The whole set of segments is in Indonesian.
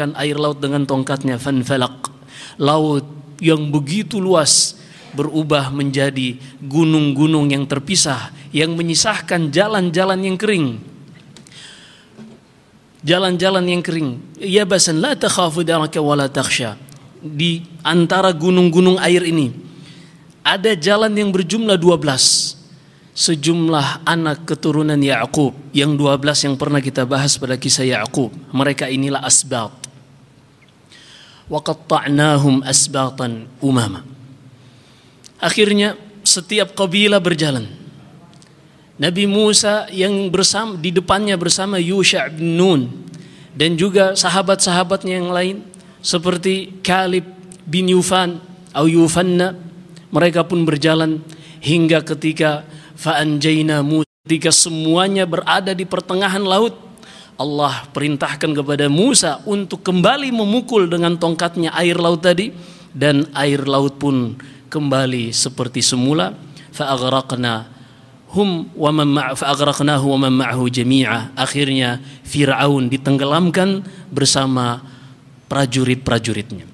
menghancurkan air laut dengan tongkatnya fanfalak laut yang begitu luas berubah menjadi gunung-gunung yang terpisah yang menyisahkan jalan-jalan yang kering jalan-jalan yang kering ya basan la takhafu daraka wa di antara gunung-gunung air ini ada jalan yang berjumlah 12 sejumlah anak keturunan Yakub yang 12 yang pernah kita bahas pada kisah Yakub mereka inilah asbab وَقَطَّعْنَاهُمْ asbatan umama. Akhirnya setiap kabilah berjalan. Nabi Musa yang bersama di depannya bersama Yusha bin Nun dan juga sahabat-sahabatnya yang lain seperti Kalib bin Yufan atau Yufanna mereka pun berjalan hingga ketika fa'anjaina Musa ketika semuanya berada di pertengahan laut Allah perintahkan kepada Musa untuk kembali memukul dengan tongkatnya air laut tadi dan air laut pun kembali seperti semula fa'agraqna hum wa man fa'aghraqnahu wa man ma'ahu jami'a akhirnya Firaun ditenggelamkan bersama prajurit-prajuritnya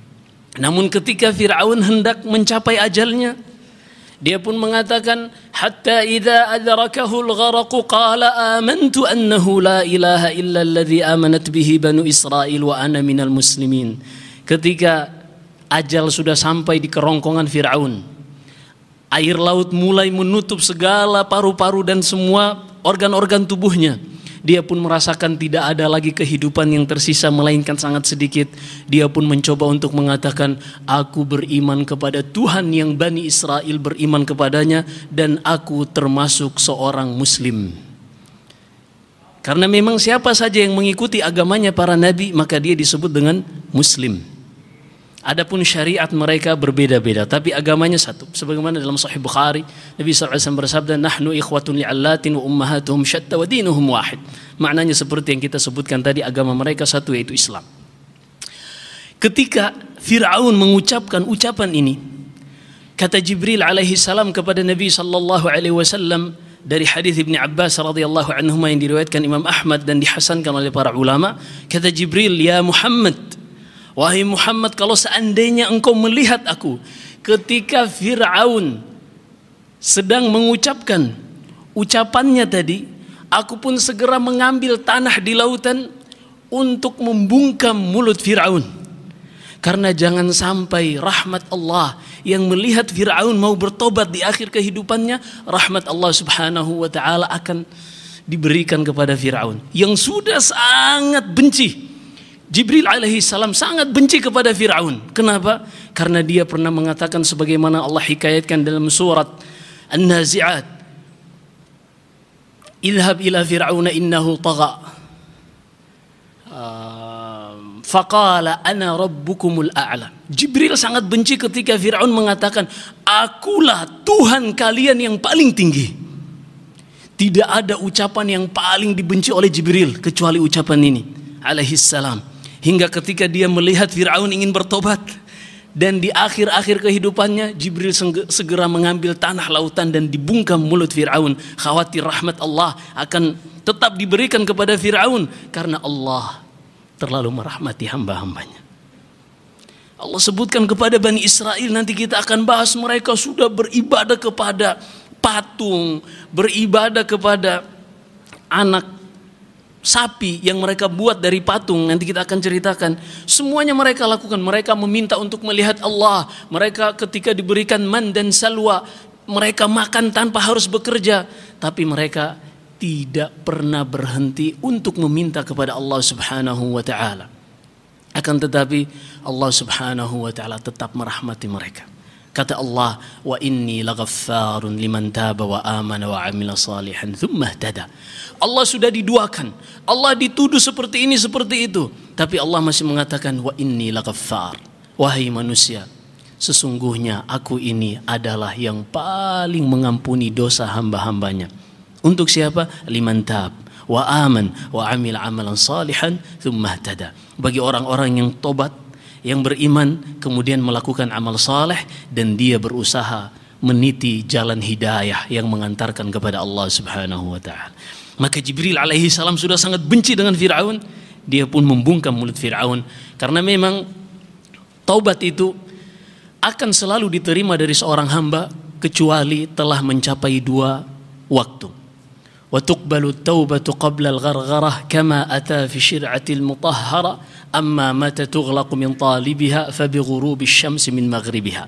namun ketika Firaun hendak mencapai ajalnya dia pun mengatakan hatta idza adrakahu al-gharaq qala amantu annahu la ilaha illa alladhi amanat bihi banu Israil wa ana minal muslimin. Ketika ajal sudah sampai di kerongkongan Firaun. Air laut mulai menutup segala paru-paru dan semua organ-organ tubuhnya. Dia pun merasakan tidak ada lagi kehidupan yang tersisa melainkan sangat sedikit. Dia pun mencoba untuk mengatakan, aku beriman kepada Tuhan yang Bani Israel beriman kepadanya dan aku termasuk seorang muslim. Karena memang siapa saja yang mengikuti agamanya para nabi maka dia disebut dengan muslim. Adapun syariat mereka berbeda-beda, tapi agamanya satu. Sebagaimana dalam Sahih Bukhari, Nabi SAW bersabda, "Nahnu ikhwatun li'allatin wa ummahatuhum syatta wa dinuhum wahid." Maknanya seperti yang kita sebutkan tadi, agama mereka satu yaitu Islam. Ketika Fir'aun mengucapkan ucapan ini, kata Jibril alaihi salam kepada Nabi sallallahu alaihi wasallam dari hadis Ibnu Abbas radhiyallahu anhu yang diriwayatkan Imam Ahmad dan dihasankan oleh para ulama, kata Jibril, "Ya Muhammad, Wahai Muhammad, kalau seandainya engkau melihat aku ketika Firaun sedang mengucapkan ucapannya tadi, aku pun segera mengambil tanah di lautan untuk membungkam mulut Firaun. Karena jangan sampai rahmat Allah yang melihat Firaun mau bertobat di akhir kehidupannya, rahmat Allah Subhanahu wa taala akan diberikan kepada Firaun yang sudah sangat benci Jibril alaihi salam sangat benci kepada Firaun. Kenapa? Karena dia pernah mengatakan sebagaimana Allah hikayatkan dalam surat An-Nazi'at. Ilhab ila Firaun innahu tagha. Uh, faqala ana rabbukumul a'la. Jibril sangat benci ketika Fir'aun mengatakan, "Akulah Tuhan kalian yang paling tinggi." Tidak ada ucapan yang paling dibenci oleh Jibril kecuali ucapan ini alaihi salam. Hingga ketika dia melihat Fir'aun ingin bertobat. Dan di akhir-akhir kehidupannya Jibril segera mengambil tanah lautan dan dibungkam mulut Fir'aun. Khawatir rahmat Allah akan tetap diberikan kepada Fir'aun. Karena Allah terlalu merahmati hamba-hambanya. Allah sebutkan kepada Bani Israel nanti kita akan bahas mereka sudah beribadah kepada patung. Beribadah kepada anak sapi yang mereka buat dari patung nanti kita akan ceritakan semuanya mereka lakukan mereka meminta untuk melihat Allah mereka ketika diberikan man dan salwa mereka makan tanpa harus bekerja tapi mereka tidak pernah berhenti untuk meminta kepada Allah Subhanahu wa taala akan tetapi Allah Subhanahu wa taala tetap merahmati mereka Kata Allah, "Wa inni laghaffarun liman taba wa amana wa amila salihan thumma tada." Allah sudah diduakan. Allah dituduh seperti ini, seperti itu. Tapi Allah masih mengatakan, "Wa inni laghaffar." Wahai manusia, sesungguhnya aku ini adalah yang paling mengampuni dosa hamba-hambanya. Untuk siapa? Liman tab wa aman wa amil amalan salihan thumma tada. Bagi orang-orang yang tobat yang beriman kemudian melakukan amal saleh dan dia berusaha meniti jalan hidayah yang mengantarkan kepada Allah Subhanahu wa taala. Maka Jibril alaihi salam sudah sangat benci dengan Firaun, dia pun membungkam mulut Firaun karena memang taubat itu akan selalu diterima dari seorang hamba kecuali telah mencapai dua waktu. Wa tuqbalu taubatu qabla al kama ata fi syir'atil mutahhara amma mata tughlaq min talibiha fa bi ghurubi syams min maghribiha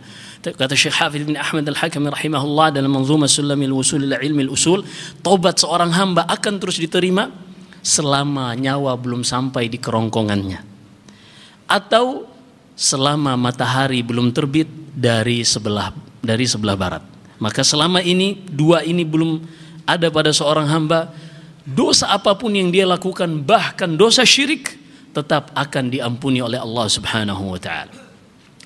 kata Syekh Hafidz bin Ahmad al hakim rahimahullah dalam manzumah Sulamil Usul ila Ilmi Usul taubat seorang hamba akan terus diterima selama nyawa belum sampai di kerongkongannya atau selama matahari belum terbit dari sebelah dari sebelah barat maka selama ini dua ini belum ada pada seorang hamba dosa apapun yang dia lakukan bahkan dosa syirik tetap akan diampuni oleh Allah Subhanahu wa taala.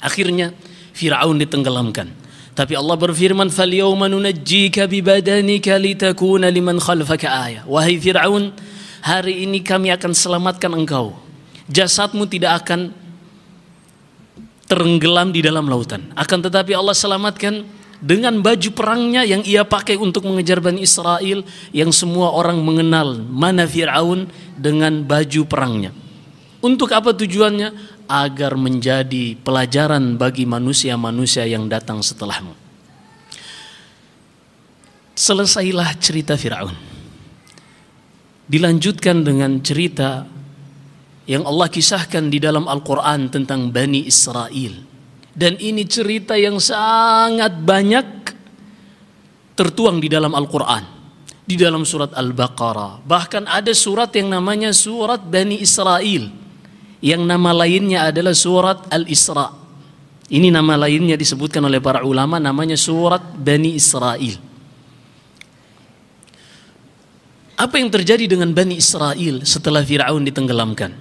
Akhirnya Firaun ditenggelamkan. Tapi Allah berfirman, "Falyawma nunajjika badanika litakuna liman khalfaka aya." Wahai Firaun, hari ini kami akan selamatkan engkau. Jasadmu tidak akan terenggelam di dalam lautan. Akan tetapi Allah selamatkan dengan baju perangnya yang ia pakai untuk mengejar Bani Israel yang semua orang mengenal mana Fir'aun dengan baju perangnya. Untuk apa tujuannya? Agar menjadi pelajaran bagi manusia-manusia yang datang setelahmu. Selesailah cerita Firaun. Dilanjutkan dengan cerita yang Allah kisahkan di dalam Al-Quran tentang Bani Israel. Dan ini cerita yang sangat banyak tertuang di dalam Al-Quran. Di dalam surat Al-Baqarah. Bahkan ada surat yang namanya surat Bani Israel yang nama lainnya adalah surat Al-Isra. Ini nama lainnya disebutkan oleh para ulama namanya surat Bani Israel. Apa yang terjadi dengan Bani Israel setelah Fir'aun ditenggelamkan?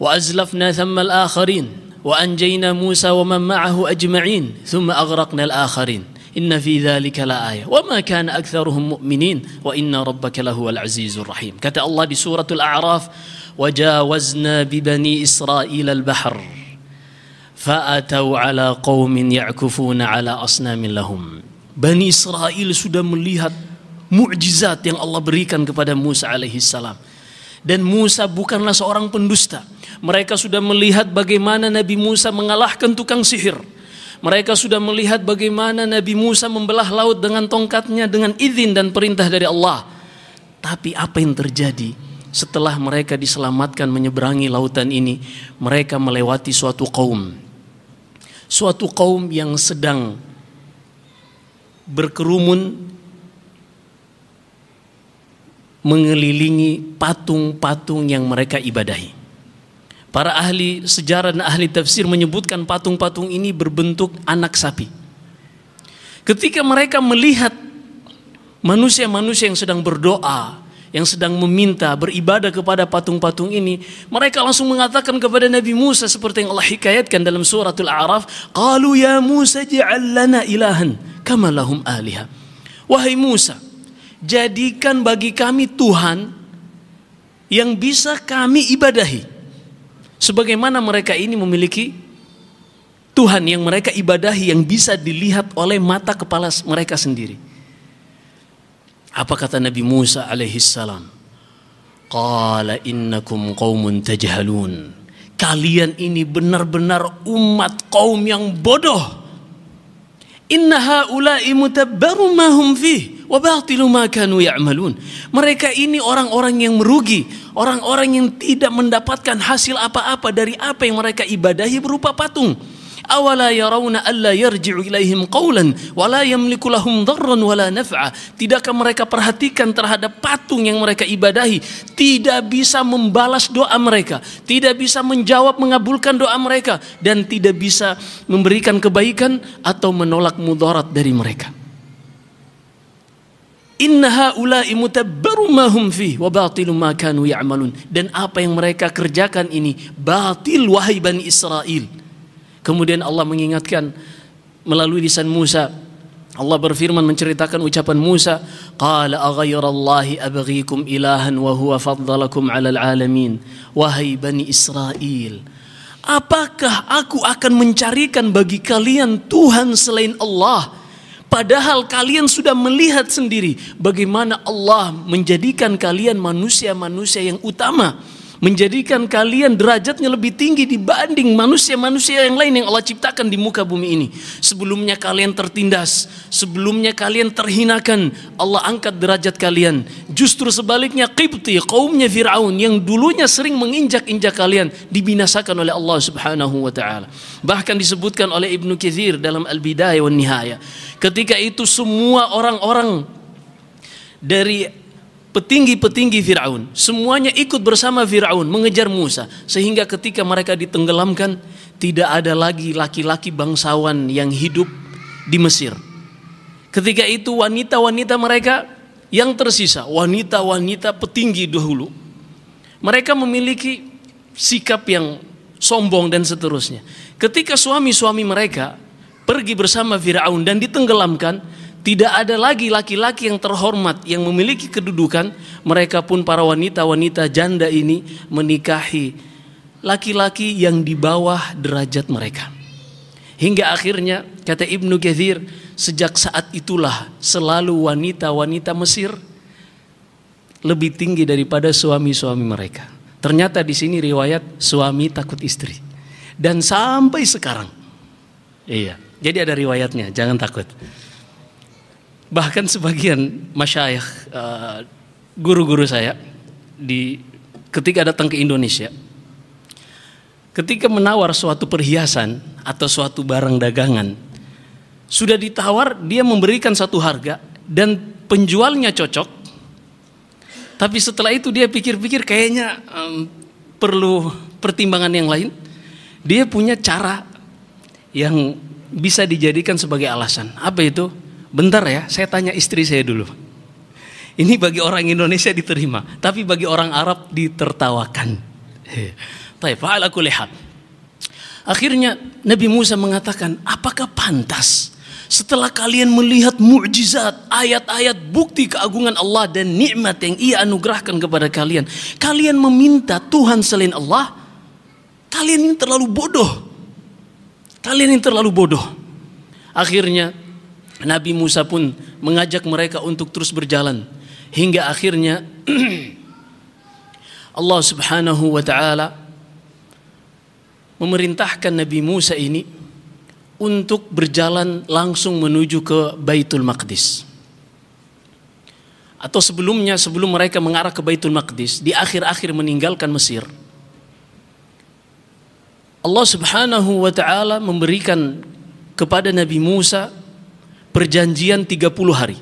Wa azlafna thamma al-akharin wa anjayna Musa wa man ma'ahu ajma'in thumma aghraqna al-akharin. Inna fi dhalika la ayah Wa ma kana aktharuhum mu'minin Wa inna rabbaka lahuwal azizur rahim Kata Allah di suratul A'raf وجاوزنا ببني إسرائيل البحر فأتوا على قوم يعكفون على أصنام لهم بني إسرائيل sudah melihat mukjizat yang Allah berikan kepada Musa salam Dan Musa bukanlah seorang pendusta. Mereka sudah melihat bagaimana Nabi Musa mengalahkan tukang sihir. Mereka sudah melihat bagaimana Nabi Musa membelah laut dengan tongkatnya dengan izin dan perintah dari Allah. Tapi apa yang terjadi? setelah mereka diselamatkan menyeberangi lautan ini, mereka melewati suatu kaum. Suatu kaum yang sedang berkerumun mengelilingi patung-patung yang mereka ibadahi. Para ahli sejarah dan ahli tafsir menyebutkan patung-patung ini berbentuk anak sapi. Ketika mereka melihat manusia-manusia yang sedang berdoa, yang sedang meminta beribadah kepada patung-patung ini, mereka langsung mengatakan kepada Nabi Musa seperti yang Allah hikayatkan dalam suratul A'raf, "Qalu ya Musa ja'al lana ilahan kama lahum aliha." Wahai Musa, jadikan bagi kami Tuhan yang bisa kami ibadahi. Sebagaimana mereka ini memiliki Tuhan yang mereka ibadahi yang bisa dilihat oleh mata kepala mereka sendiri. Apa kata Nabi Musa alaihissalam? Qala innakum qaumun tajhalun. Kalian ini benar-benar umat kaum yang bodoh. Inna haula'i mutabbaru ma hum fih wa batilu ma kanu ya'malun. Mereka ini orang-orang yang merugi, orang-orang yang tidak mendapatkan hasil apa-apa dari apa yang mereka ibadahi berupa patung awala yarawna alla yarji'u ilaihim qawlan wala yamliku lahum dharran wala naf'a tidakkah mereka perhatikan terhadap patung yang mereka ibadahi tidak bisa membalas doa mereka tidak bisa menjawab mengabulkan doa mereka dan tidak bisa memberikan kebaikan atau menolak mudarat dari mereka Inna haula'i mutabbaru ma wa batilu ma Dan apa yang mereka kerjakan ini batil wahai Bani Israel. Kemudian Allah mengingatkan melalui lisan Musa. Allah berfirman menceritakan ucapan Musa, "Qala aghayrallahi abghikum ilahan wa huwa faddalakum 'alal 'alamin." Wahai Bani Israel, apakah aku akan mencarikan bagi kalian Tuhan selain Allah? Padahal kalian sudah melihat sendiri bagaimana Allah menjadikan kalian manusia-manusia yang utama menjadikan kalian derajatnya lebih tinggi dibanding manusia-manusia yang lain yang Allah ciptakan di muka bumi ini. Sebelumnya kalian tertindas, sebelumnya kalian terhinakan, Allah angkat derajat kalian. Justru sebaliknya Qibti, kaumnya Firaun yang dulunya sering menginjak-injak kalian dibinasakan oleh Allah Subhanahu wa taala. Bahkan disebutkan oleh Ibnu Kizir dalam Al-Bidayah wa Nihaya, Ketika itu semua orang-orang dari petinggi-petinggi Firaun semuanya ikut bersama Firaun mengejar Musa sehingga ketika mereka ditenggelamkan tidak ada lagi laki-laki bangsawan yang hidup di Mesir. Ketika itu wanita-wanita mereka yang tersisa, wanita-wanita petinggi dahulu, mereka memiliki sikap yang sombong dan seterusnya. Ketika suami-suami mereka pergi bersama Firaun dan ditenggelamkan, tidak ada lagi laki-laki yang terhormat yang memiliki kedudukan, mereka pun para wanita-wanita janda ini menikahi laki-laki yang di bawah derajat mereka. Hingga akhirnya kata Ibnu Kathir, sejak saat itulah selalu wanita-wanita Mesir lebih tinggi daripada suami-suami mereka. Ternyata di sini riwayat suami takut istri. Dan sampai sekarang. Iya. Jadi ada riwayatnya, jangan takut bahkan sebagian masyayikh eh, guru-guru saya di ketika datang ke Indonesia ketika menawar suatu perhiasan atau suatu barang dagangan sudah ditawar dia memberikan satu harga dan penjualnya cocok tapi setelah itu dia pikir-pikir kayaknya um, perlu pertimbangan yang lain dia punya cara yang bisa dijadikan sebagai alasan apa itu Bentar ya, saya tanya istri saya dulu. Ini bagi orang Indonesia diterima, tapi bagi orang Arab ditertawakan. Tapi aku Akhirnya Nabi Musa mengatakan, apakah pantas setelah kalian melihat mujizat, ayat-ayat bukti keagungan Allah dan nikmat yang Ia anugerahkan kepada kalian, kalian meminta Tuhan selain Allah? Kalian ini terlalu bodoh. Kalian ini terlalu bodoh. Akhirnya Nabi Musa pun mengajak mereka untuk terus berjalan hingga akhirnya Allah Subhanahu wa taala memerintahkan Nabi Musa ini untuk berjalan langsung menuju ke Baitul Maqdis. Atau sebelumnya sebelum mereka mengarah ke Baitul Maqdis, di akhir-akhir meninggalkan Mesir. Allah Subhanahu wa taala memberikan kepada Nabi Musa perjanjian 30 hari.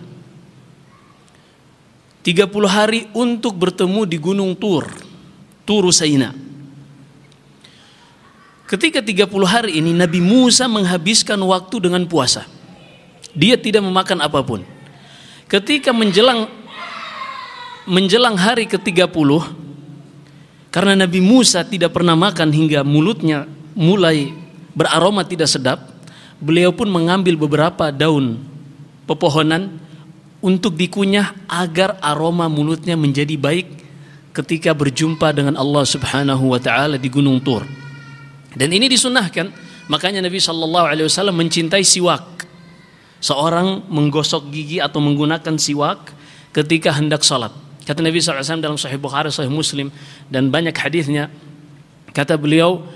30 hari untuk bertemu di Gunung Tur, Turusaina. Ketika 30 hari ini Nabi Musa menghabiskan waktu dengan puasa. Dia tidak memakan apapun. Ketika menjelang menjelang hari ke-30 karena Nabi Musa tidak pernah makan hingga mulutnya mulai beraroma tidak sedap, beliau pun mengambil beberapa daun pepohonan untuk dikunyah agar aroma mulutnya menjadi baik ketika berjumpa dengan Allah Subhanahu wa taala di Gunung Tur. Dan ini disunahkan, makanya Nabi Shallallahu alaihi wasallam mencintai siwak. Seorang menggosok gigi atau menggunakan siwak ketika hendak salat. Kata Nabi SAW dalam Sahih Bukhari, Sahih Muslim dan banyak hadisnya, kata beliau,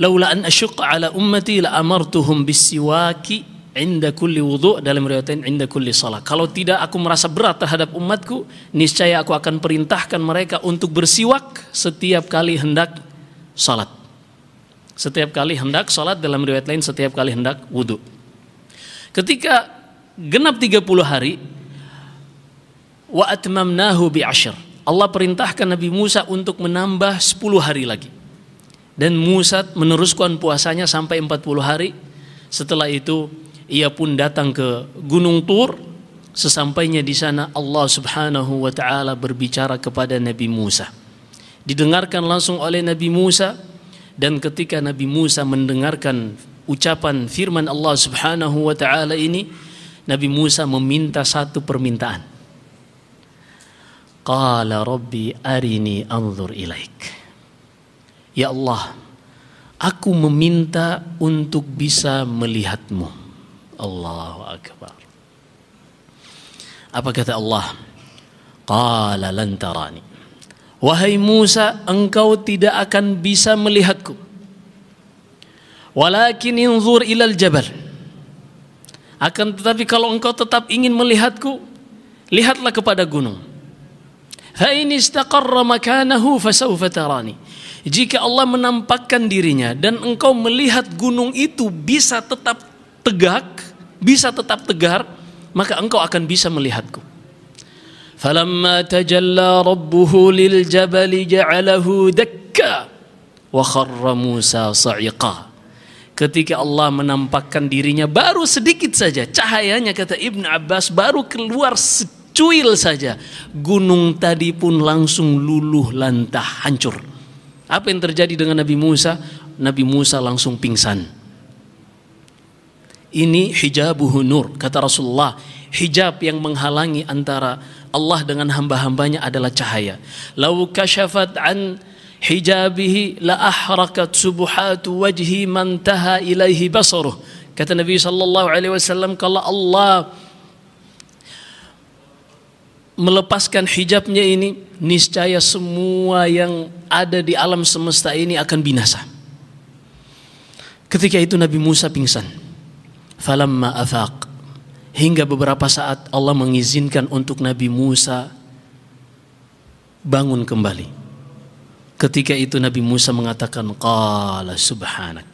laula an asyqa ala ummati la amartuhum bisiwaki inda kulli wudhu dalam riwayat inda kulli salat. Kalau tidak aku merasa berat terhadap umatku, niscaya aku akan perintahkan mereka untuk bersiwak setiap kali hendak salat. Setiap kali hendak salat dalam riwayat lain setiap kali hendak wudhu. Ketika genap 30 hari wa atmamnahu bi ashar. Allah perintahkan Nabi Musa untuk menambah 10 hari lagi. Dan Musa meneruskan puasanya sampai 40 hari. Setelah itu ia pun datang ke Gunung Tur. Sesampainya di sana Allah Subhanahu wa taala berbicara kepada Nabi Musa. Didengarkan langsung oleh Nabi Musa dan ketika Nabi Musa mendengarkan ucapan firman Allah Subhanahu wa taala ini, Nabi Musa meminta satu permintaan. Qala rabbi arini anzur ilaik. Ya Allah, aku meminta untuk bisa melihatmu. Allahu Akbar. Apa kata Allah? Qala lan Wahai Musa, engkau tidak akan bisa melihatku. Walakin inzur ilal jabal. Akan tetapi kalau engkau tetap ingin melihatku, lihatlah kepada gunung. Fa in istaqarra makanahu fasawfa tarani. Jika Allah menampakkan dirinya dan engkau melihat gunung itu bisa tetap tegak, bisa tetap tegar, maka engkau akan bisa melihatku. فَلَمَّا lil رَبُّهُ لِلْجَبَلِ جَعَلَهُ wa kharra Musa sa'iqa. ketika Allah menampakkan dirinya baru sedikit saja cahayanya kata Ibn Abbas baru keluar secuil saja gunung tadi pun langsung luluh lantah hancur apa yang terjadi dengan Nabi Musa? Nabi Musa langsung pingsan. Ini hijabuhu nur, kata Rasulullah. Hijab yang menghalangi antara Allah dengan hamba-hambanya adalah cahaya. Lau kasyafat an hijabihi la ahrakat subuhatu wajhi man taha ilaihi basaruh. Kata Nabi sallallahu alaihi wasallam kalau Allah melepaskan hijabnya ini, niscaya semua yang ada di alam semesta ini akan binasa. Ketika itu Nabi Musa pingsan. Falamma afaq. Hingga beberapa saat Allah mengizinkan untuk Nabi Musa bangun kembali. Ketika itu Nabi Musa mengatakan qala subhanak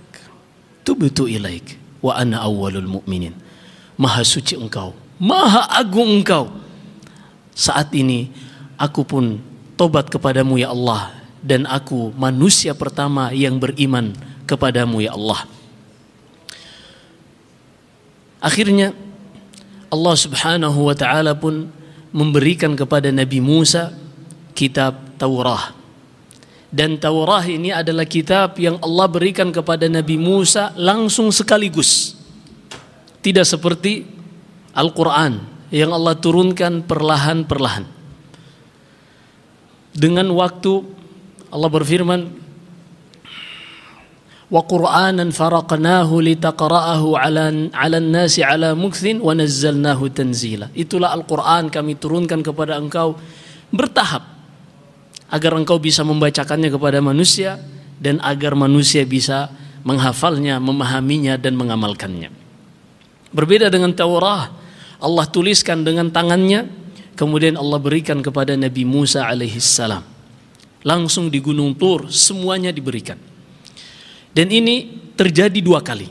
tubtu ilaik wa ana awwalul mu'minin. Maha suci engkau, maha agung engkau saat ini aku pun tobat kepadamu ya Allah dan aku manusia pertama yang beriman kepadamu ya Allah. Akhirnya Allah Subhanahu wa taala pun memberikan kepada Nabi Musa kitab Taurah. Dan Taurah ini adalah kitab yang Allah berikan kepada Nabi Musa langsung sekaligus. Tidak seperti Al-Qur'an yang Allah turunkan perlahan-perlahan. Dengan waktu Allah berfirman, "Wa Qur'anan faraqnahu litaqra'ahu 'ala an nasi 'ala mukthin wa nazzalnahu tanzila." Itulah Al-Qur'an kami turunkan kepada engkau bertahap agar engkau bisa membacakannya kepada manusia dan agar manusia bisa menghafalnya, memahaminya dan mengamalkannya. Berbeda dengan Taurat Allah tuliskan dengan tangannya, kemudian Allah berikan kepada Nabi Musa alaihissalam. Langsung di Gunung Tur semuanya diberikan. Dan ini terjadi dua kali.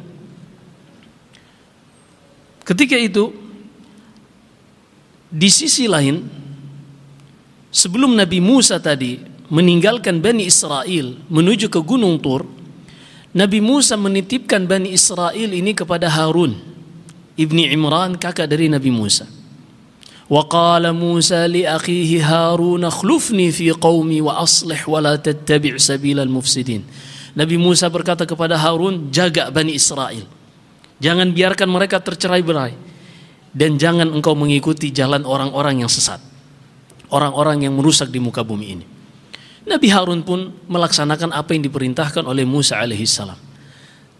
Ketika itu di sisi lain sebelum Nabi Musa tadi meninggalkan Bani Israel menuju ke Gunung Tur, Nabi Musa menitipkan Bani Israel ini kepada Harun ibni Imran kakak dari Nabi Musa. وقال موسى لأخيه هارون akhihi في قومي وأصلح ولا تتبع سبيل المفسدين Nabi Musa berkata kepada Harun, jaga Bani Israel. Jangan biarkan mereka tercerai-berai dan jangan engkau mengikuti jalan orang-orang yang sesat. Orang-orang yang merusak di muka bumi ini. Nabi Harun pun melaksanakan apa yang diperintahkan oleh Musa alaihissalam.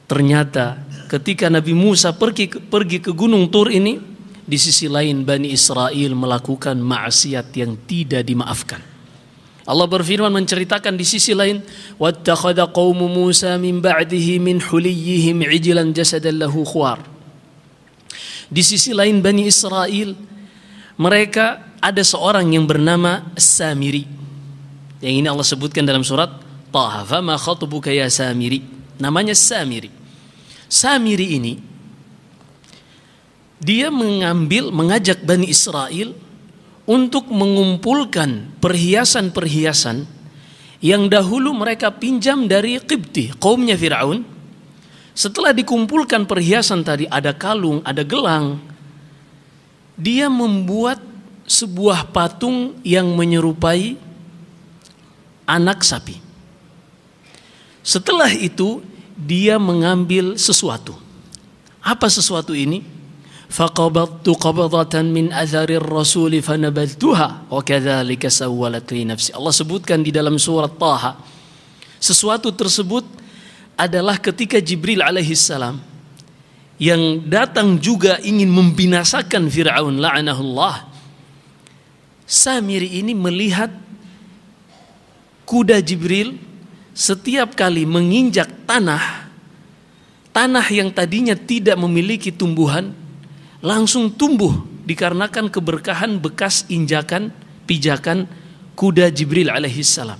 Ternyata ketika Nabi Musa pergi pergi ke Gunung Tur ini di sisi lain Bani Israel melakukan maksiat yang tidak dimaafkan. Allah berfirman menceritakan di sisi lain wattakhadha qaumu Musa min ba'dihi min huliyihim ijlan jasadan lahu khuar. Di sisi lain Bani Israel mereka ada seorang yang bernama Samiri. Yang ini Allah sebutkan dalam surat Taha. Fama khatubuka ya Samiri. Namanya Samiri. Samiri ini dia mengambil mengajak Bani Israel untuk mengumpulkan perhiasan-perhiasan yang dahulu mereka pinjam dari Qibti, kaumnya Firaun. Setelah dikumpulkan perhiasan tadi, ada kalung, ada gelang. Dia membuat sebuah patung yang menyerupai anak sapi. Setelah itu, dia mengambil sesuatu. Apa sesuatu ini? Faqabattu qabadatan min atharir rasuli fanabadtuha wa kadzalika sawwalat li nafsi. Allah sebutkan di dalam surat Taha. Sesuatu tersebut adalah ketika Jibril alaihi salam yang datang juga ingin membinasakan Firaun la'anahullah. Samiri ini melihat kuda Jibril setiap kali menginjak tanah, tanah yang tadinya tidak memiliki tumbuhan langsung tumbuh dikarenakan keberkahan bekas injakan pijakan kuda Jibril salam.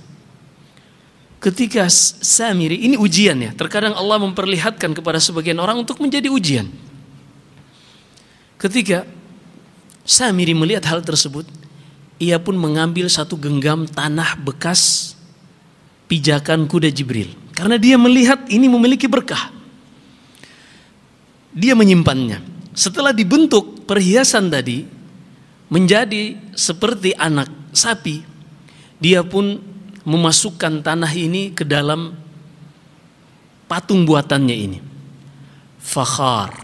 Ketika Samiri ini ujian ya, terkadang Allah memperlihatkan kepada sebagian orang untuk menjadi ujian. Ketika Samiri melihat hal tersebut, ia pun mengambil satu genggam tanah bekas pijakan kuda Jibril. Karena dia melihat ini memiliki berkah. Dia menyimpannya. Setelah dibentuk perhiasan tadi menjadi seperti anak sapi, dia pun memasukkan tanah ini ke dalam patung buatannya ini. Fakhar.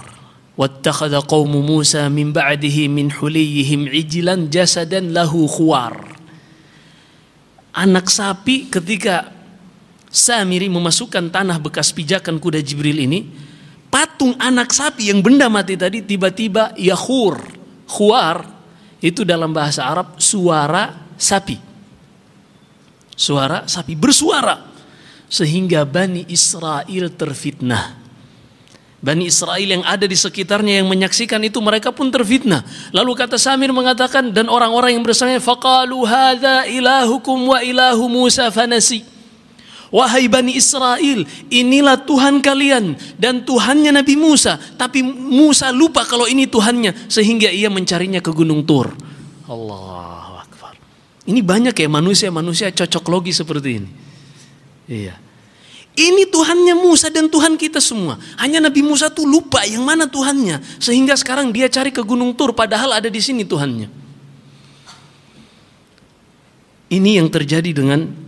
wattakhadha قوم Musa min ba'dihi min حليهم ijlan jasadan lahu anak sapi ketika Samiri memasukkan tanah bekas pijakan kuda Jibril ini, patung anak sapi yang benda mati tadi tiba-tiba yahur, huar, itu dalam bahasa Arab suara sapi. Suara sapi bersuara sehingga Bani Israel terfitnah. Bani Israel yang ada di sekitarnya yang menyaksikan itu mereka pun terfitnah. Lalu kata Samir mengatakan dan orang-orang yang bersangkutan faqalu hadza ilahukum wa ilahu Musa fanasi. Wahai Bani Israel, inilah Tuhan kalian dan Tuhannya Nabi Musa. Tapi Musa lupa kalau ini Tuhannya sehingga ia mencarinya ke Gunung Tur. Allah Akbar. Ini banyak ya manusia-manusia cocok logi seperti ini. Iya. Ini Tuhannya Musa dan Tuhan kita semua. Hanya Nabi Musa tuh lupa yang mana Tuhannya. Sehingga sekarang dia cari ke Gunung Tur padahal ada di sini Tuhannya. Ini yang terjadi dengan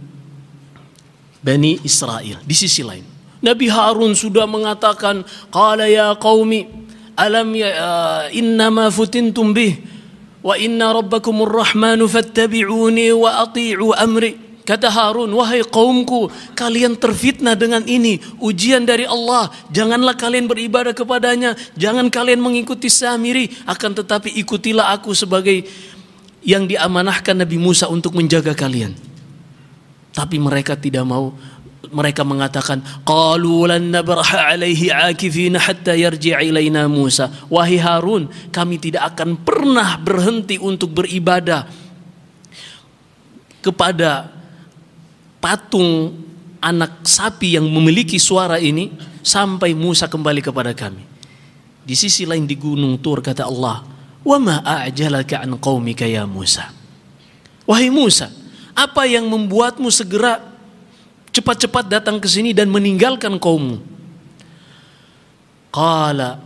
Bani Israel di sisi lain. Nabi Harun sudah mengatakan, "Qala ya qaumi, alam ya uh, ma futintum bih wa inna rabbakumur rahmanu fattabi'uni wa ati'u amri." Kata Harun, wahai kaumku, kalian terfitnah dengan ini. Ujian dari Allah, janganlah kalian beribadah kepadanya. Jangan kalian mengikuti Samiri. Akan tetapi ikutilah aku sebagai yang diamanahkan Nabi Musa untuk menjaga kalian. Tapi mereka tidak mau mereka mengatakan qalu lan nabraha alaihi akifina hatta yarji' ilaina Musa wahai Harun kami tidak akan pernah berhenti untuk beribadah kepada patung anak sapi yang memiliki suara ini sampai Musa kembali kepada kami di sisi lain di gunung Tur kata Allah wa a'jalaka an qaumika ya Musa wahai Musa apa yang membuatmu segera cepat-cepat datang ke sini dan meninggalkan kaummu? Qala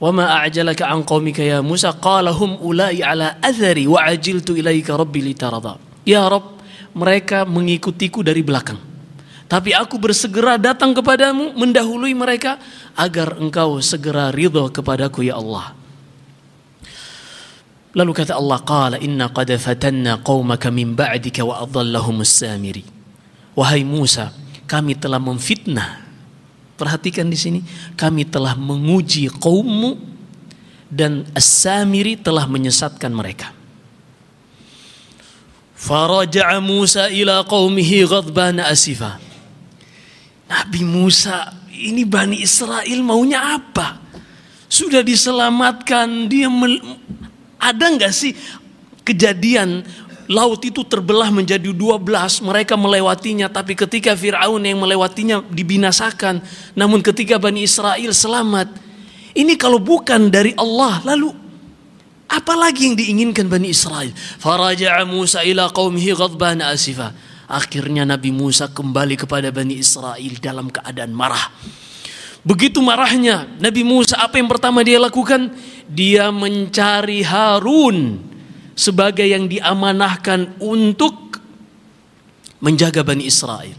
Wama a'jalaka an qaumika ya Musa qala hum ulai ala athari wa ajiltu ilaika rabbi litarada. Ya Rabb, mereka mengikutiku dari belakang. Tapi aku bersegera datang kepadamu mendahului mereka agar engkau segera ridho kepadaku ya Allah. Lalu kata Allah, "Qala inna qad fatanna qaumaka min ba'dika wa adallahumus samiri." Wahai Musa, kami telah memfitnah. Perhatikan di sini, kami telah menguji kaummu dan as-samiri telah menyesatkan mereka. Faraja'a Musa ila qaumihi ghadban asifa. Nabi Musa, ini Bani Israel maunya apa? Sudah diselamatkan, dia ada nggak sih kejadian laut itu terbelah menjadi 12, mereka melewatinya, tapi ketika Fir'aun yang melewatinya dibinasakan, namun ketika Bani Israel selamat, ini kalau bukan dari Allah, lalu apa lagi yang diinginkan Bani Israel? Faraja'a Musa ila qawmihi ghadban asifa. Akhirnya Nabi Musa kembali kepada Bani Israel dalam keadaan marah. Begitu marahnya Nabi Musa apa yang pertama dia lakukan? dia mencari Harun sebagai yang diamanahkan untuk menjaga Bani Israel.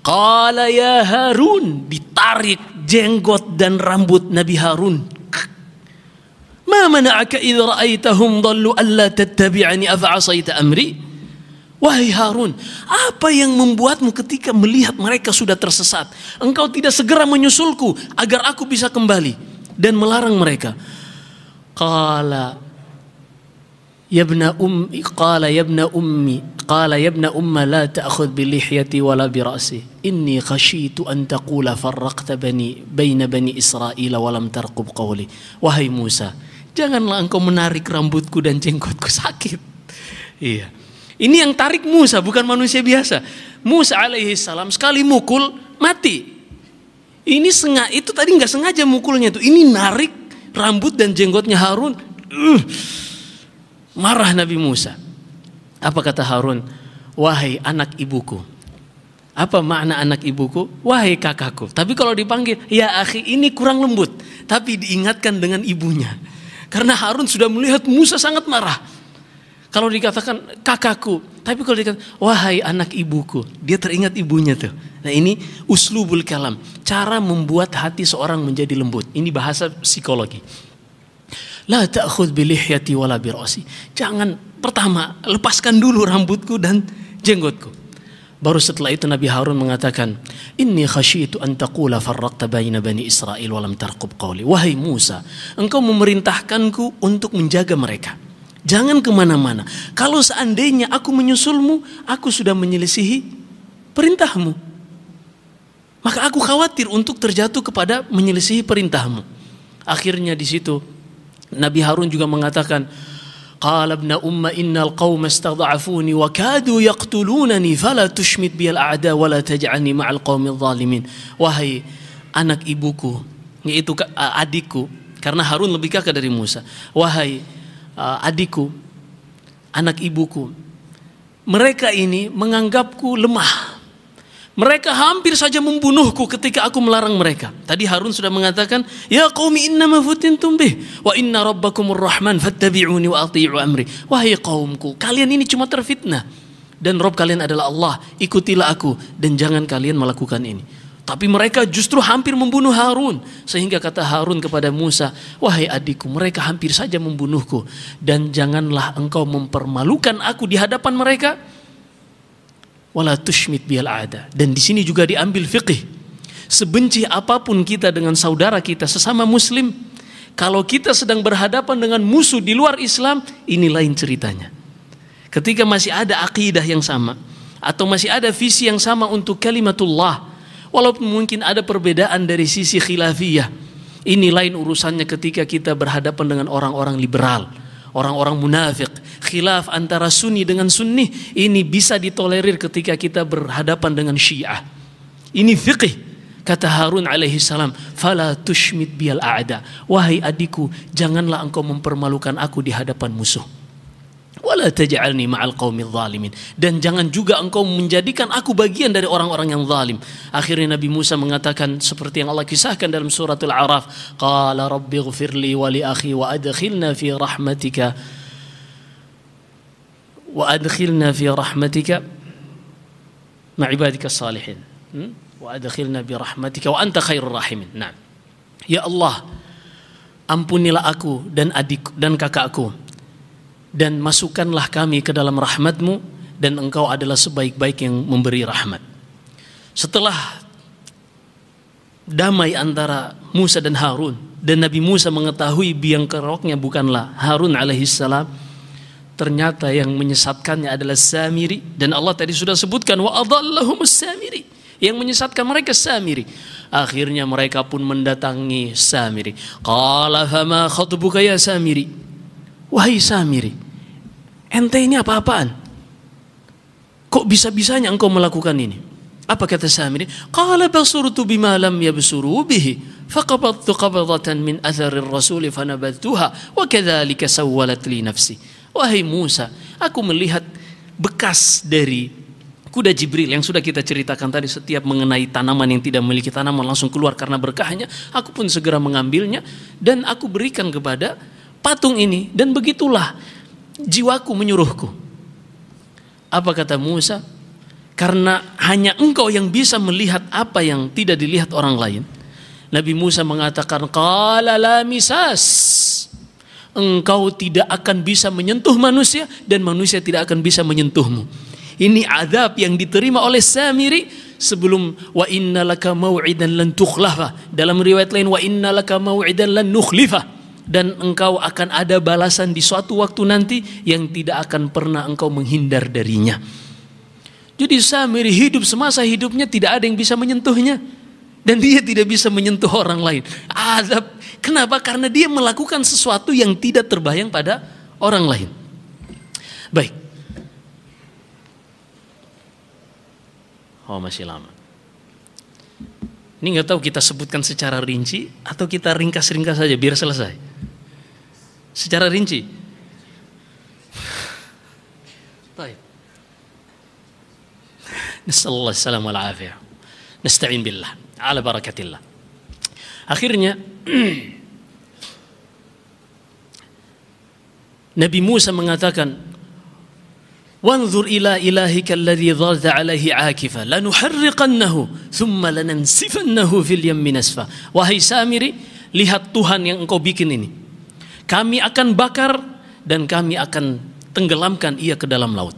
Kala ya Harun ditarik jenggot dan rambut Nabi Harun. Ma mana'aka idh ra'aitahum dhallu alla tattabi'ani afa'asaita amri? Wahai Harun, apa yang membuatmu ketika melihat mereka sudah tersesat? Engkau tidak segera menyusulku agar aku bisa kembali dan melarang mereka. قال يا ابن أمي قال يا ابن أمي قال يا ابن أم لا تأخذ بلحيتي ولا برأسه إني خشيت أن تقول فرقت بني بين بني إسرائيل ولم ترقب قولي وهي موسى janganlah engkau menarik rambutku dan jenggotku sakit iya ini yang tarik Musa bukan manusia biasa Musa alaihi salam sekali mukul mati ini sengaja itu tadi nggak sengaja mukulnya itu ini narik rambut dan jenggotnya Harun. Uh, marah Nabi Musa. Apa kata Harun? Wahai anak ibuku. Apa makna anak ibuku? Wahai kakakku. Tapi kalau dipanggil, ya akhi ini kurang lembut. Tapi diingatkan dengan ibunya. Karena Harun sudah melihat Musa sangat marah. Kalau dikatakan kakakku, tapi kalau dikatakan, wahai anak ibuku, dia teringat ibunya tuh. Nah ini uslubul kalam, cara membuat hati seorang menjadi lembut. Ini bahasa psikologi. La ta'khud bilihyati wala birasi. Jangan pertama lepaskan dulu rambutku dan jenggotku. Baru setelah itu Nabi Harun mengatakan, "Inni khasyitu an taqula farraqta baina bani Israil wa lam tarqub qawli." Wahai Musa, engkau memerintahkanku untuk menjaga mereka. Jangan kemana-mana. Kalau seandainya aku menyusulmu, aku sudah menyelisihi perintahmu. Maka aku khawatir untuk terjatuh kepada menyelisihi perintahmu. Akhirnya di situ Nabi Harun juga mengatakan, Qala ibn umma innal qawma istadha'afuni wa kadu yaqtulunani fala tushmit biyal a'da wa la taj'alni ma'al الظالمين. zalimin. Wahai anak ibuku, yaitu eh, adikku, karena Harun lebih kakak dari Musa. Wahai Uh, adikku, anak ibuku. Mereka ini menganggapku lemah. Mereka hampir saja membunuhku ketika aku melarang mereka. Tadi Harun sudah mengatakan, "Ya qaumi inna ma futintum bih wa inna rabbakumur rahman fattabi'uni wa ati'u amri." Wahai kaumku, kalian ini cuma terfitnah dan Rob kalian adalah Allah. Ikutilah aku dan jangan kalian melakukan ini. Tapi mereka justru hampir membunuh Harun. Sehingga kata Harun kepada Musa, Wahai adikku, mereka hampir saja membunuhku. Dan janganlah engkau mempermalukan aku di hadapan mereka. Wala tushmit ada. Dan di sini juga diambil fikih. Sebenci apapun kita dengan saudara kita, sesama muslim, kalau kita sedang berhadapan dengan musuh di luar Islam, ini lain ceritanya. Ketika masih ada akidah yang sama, atau masih ada visi yang sama untuk kalimatullah, Walaupun mungkin ada perbedaan dari sisi khilafiyah. Ini lain urusannya ketika kita berhadapan dengan orang-orang liberal, orang-orang munafik. Khilaf antara sunni dengan sunni ini bisa ditolerir ketika kita berhadapan dengan syiah. Ini fiqih. Kata Harun alaihi salam, "Fala tushmit bial a'da." Wahai adikku, janganlah engkau mempermalukan aku di hadapan musuh wala taj'alni ma'al qaumil zalimin dan jangan juga engkau menjadikan aku bagian dari orang-orang yang zalim akhirnya Nabi Musa mengatakan seperti yang Allah kisahkan dalam suratul Araf qala rabbighfirli wa li akhi wa adkhilna fi rahmatika wa adkhilna fi rahmatika ma'ibadika salihin hmm? wa adkhilna bi rahmatika wa anta khairur rahimin nah ya Allah ampunilah aku dan adik dan kakakku dan masukkanlah kami ke dalam rahmatmu dan engkau adalah sebaik-baik yang memberi rahmat. Setelah damai antara Musa dan Harun dan Nabi Musa mengetahui biang keroknya bukanlah Harun alaihissalam ternyata yang menyesatkannya adalah Samiri dan Allah tadi sudah sebutkan wa adallahumus Samiri yang menyesatkan mereka Samiri. Akhirnya mereka pun mendatangi Samiri. Qala fama khatubuka ya Samiri? Wahai Samiri, ente ini apa-apaan? Kok bisa-bisanya engkau melakukan ini? Apa kata Samiri? Qala basurtu bima lam yabsuru bihi faqabadtu qabdatan min atharir rasuli fanabadtuha wa kadzalika sawwalat li nafsi. Wahai Musa, aku melihat bekas dari kuda Jibril yang sudah kita ceritakan tadi setiap mengenai tanaman yang tidak memiliki tanaman langsung keluar karena berkahnya, aku pun segera mengambilnya dan aku berikan kepada patung ini dan begitulah jiwaku menyuruhku. Apa kata Musa? Karena hanya engkau yang bisa melihat apa yang tidak dilihat orang lain. Nabi Musa mengatakan, "Qala misas." Engkau tidak akan bisa menyentuh manusia dan manusia tidak akan bisa menyentuhmu. Ini adab yang diterima oleh Samiri sebelum wa innalaka mau'idan lan tukhlafa. Dalam riwayat lain wa innalaka mau'idan lan nukhlifa dan engkau akan ada balasan di suatu waktu nanti yang tidak akan pernah engkau menghindar darinya. Jadi Samiri hidup semasa hidupnya tidak ada yang bisa menyentuhnya dan dia tidak bisa menyentuh orang lain. Azab. Kenapa? Karena dia melakukan sesuatu yang tidak terbayang pada orang lain. Baik. Oh masih lama. Ini nggak tahu kita sebutkan secara rinci atau kita ringkas-ringkas saja biar selesai. Secara rinci. Baik. Nasallallahu wal afiyah. Nasta'in billah ala barakatillah. Akhirnya Nabi Musa mengatakan, وانظر إلى إلهك الذي ظلت عليه عاكفا لنحرقنه ثم لننسفنه في اليم نسفا Wahai Samiri, lihat Tuhan yang engkau bikin ini. Kami akan bakar dan kami akan tenggelamkan ia ke dalam laut.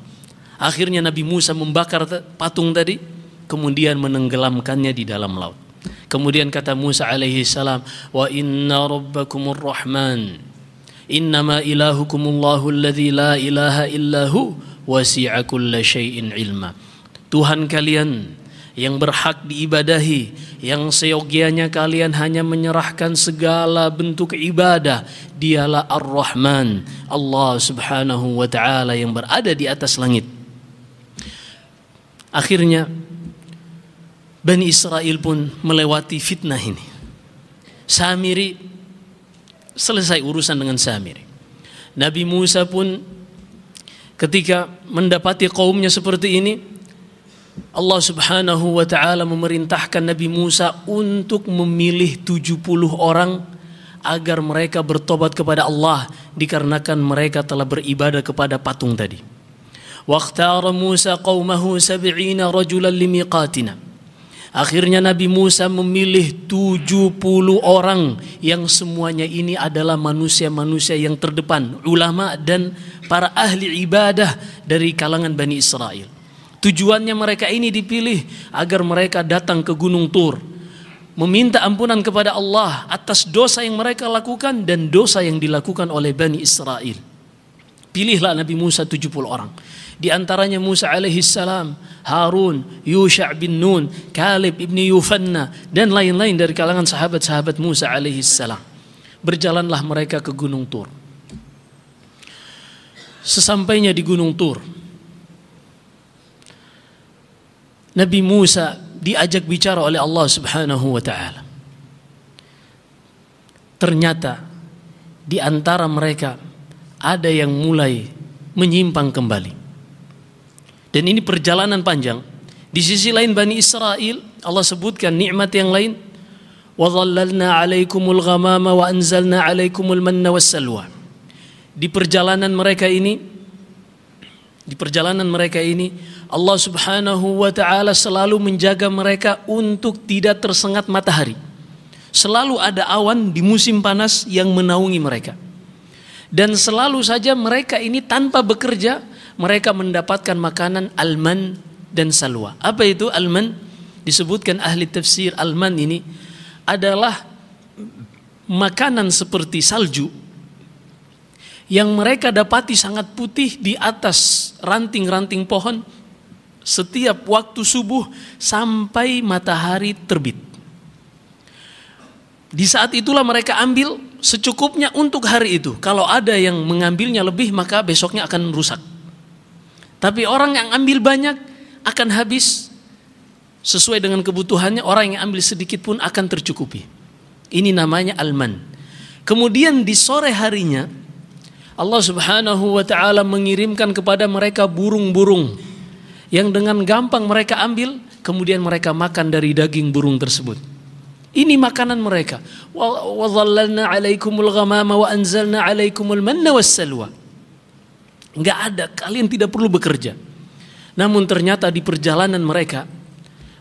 Akhirnya Nabi Musa membakar patung tadi, kemudian menenggelamkannya di dalam laut. Kemudian kata Musa alaihi salam, "Wa inna rabbakumur rahman. Innama ilahukumullahu alladhi la ilaha illahu wasi'a kulla syai'in ilma. Tuhan kalian yang berhak diibadahi, yang seyogianya kalian hanya menyerahkan segala bentuk ibadah, dialah Ar-Rahman, Allah Subhanahu wa taala yang berada di atas langit. Akhirnya Bani Israel pun melewati fitnah ini. Samiri selesai urusan dengan Samiri. Nabi Musa pun ketika mendapati kaumnya seperti ini Allah Subhanahu wa taala memerintahkan Nabi Musa untuk memilih 70 orang agar mereka bertobat kepada Allah dikarenakan mereka telah beribadah kepada patung tadi. Waqtar Musa qaumahu 70 rajulan limiqatina. Akhirnya Nabi Musa memilih 70 orang yang semuanya ini adalah manusia-manusia yang terdepan, ulama dan para ahli ibadah dari kalangan Bani Israel. Tujuannya mereka ini dipilih agar mereka datang ke Gunung Tur, meminta ampunan kepada Allah atas dosa yang mereka lakukan dan dosa yang dilakukan oleh Bani Israel. Pilihlah Nabi Musa 70 orang. Di antaranya Musa alaihi salam, Harun, Yusha' bin Nun, Kalib ibni Yufanna, dan lain-lain dari kalangan sahabat-sahabat Musa alaihi salam. Berjalanlah mereka ke Gunung Tur. Sesampainya di Gunung Tur, Nabi Musa diajak bicara oleh Allah Subhanahu wa taala. Ternyata di antara mereka ada yang mulai menyimpang kembali. Dan ini perjalanan panjang. Di sisi lain Bani Israel, Allah sebutkan nikmat yang lain. وَظَلَّلْنَا عَلَيْكُمُ الْغَمَامَ وَأَنْزَلْنَا عَلَيْكُمُ الْمَنَّ وَالسَّلْوَى Di perjalanan mereka ini, di perjalanan mereka ini, Allah subhanahu wa ta'ala selalu menjaga mereka untuk tidak tersengat matahari. Selalu ada awan di musim panas yang menaungi mereka. Dan selalu saja mereka ini tanpa bekerja, mereka mendapatkan makanan alman dan salwa. Apa itu alman? Disebutkan ahli tafsir alman ini adalah makanan seperti salju yang mereka dapati sangat putih di atas ranting-ranting pohon setiap waktu subuh sampai matahari terbit. Di saat itulah mereka ambil secukupnya untuk hari itu. Kalau ada yang mengambilnya lebih maka besoknya akan rusak. Tapi orang yang ambil banyak akan habis sesuai dengan kebutuhannya. Orang yang ambil sedikit pun akan tercukupi. Ini namanya alman. Kemudian di sore harinya Allah Subhanahu wa taala mengirimkan kepada mereka burung-burung yang dengan gampang mereka ambil kemudian mereka makan dari daging burung tersebut. Ini makanan mereka. Wa 'alaikumul ghamama wa anzalna 'alaikumul manna was salwa nggak ada kalian tidak perlu bekerja namun ternyata di perjalanan mereka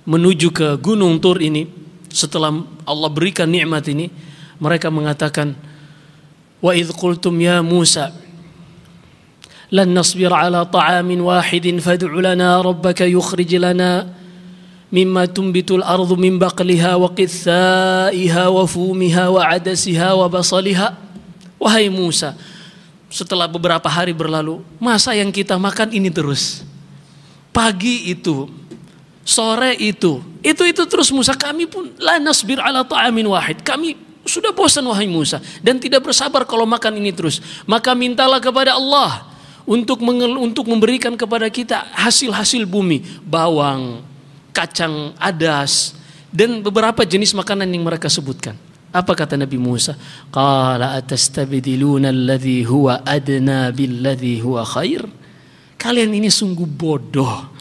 menuju ke gunung tur ini setelah Allah berikan nikmat ini mereka mengatakan wa idh qultum ya Musa lan nasbir ala ta'amin wahidin fad'u lana rabbaka yukhrij lana mimma tumbitul ardu min baqliha wa qithaiha wa fumiha wa adasiha wa basaliha wahai Musa setelah beberapa hari berlalu, masa yang kita makan ini terus. Pagi itu, sore itu, itu itu terus Musa. Kami pun la nasbir ala ta'amin wahid. Kami sudah bosan wahai Musa dan tidak bersabar kalau makan ini terus. Maka mintalah kepada Allah untuk mengel, untuk memberikan kepada kita hasil-hasil bumi, bawang, kacang adas dan beberapa jenis makanan yang mereka sebutkan. Apa kata Nabi Musa? Qala atastabdiluna alladhi huwa adna billadhi huwa khair? Kalian ini sungguh bodoh.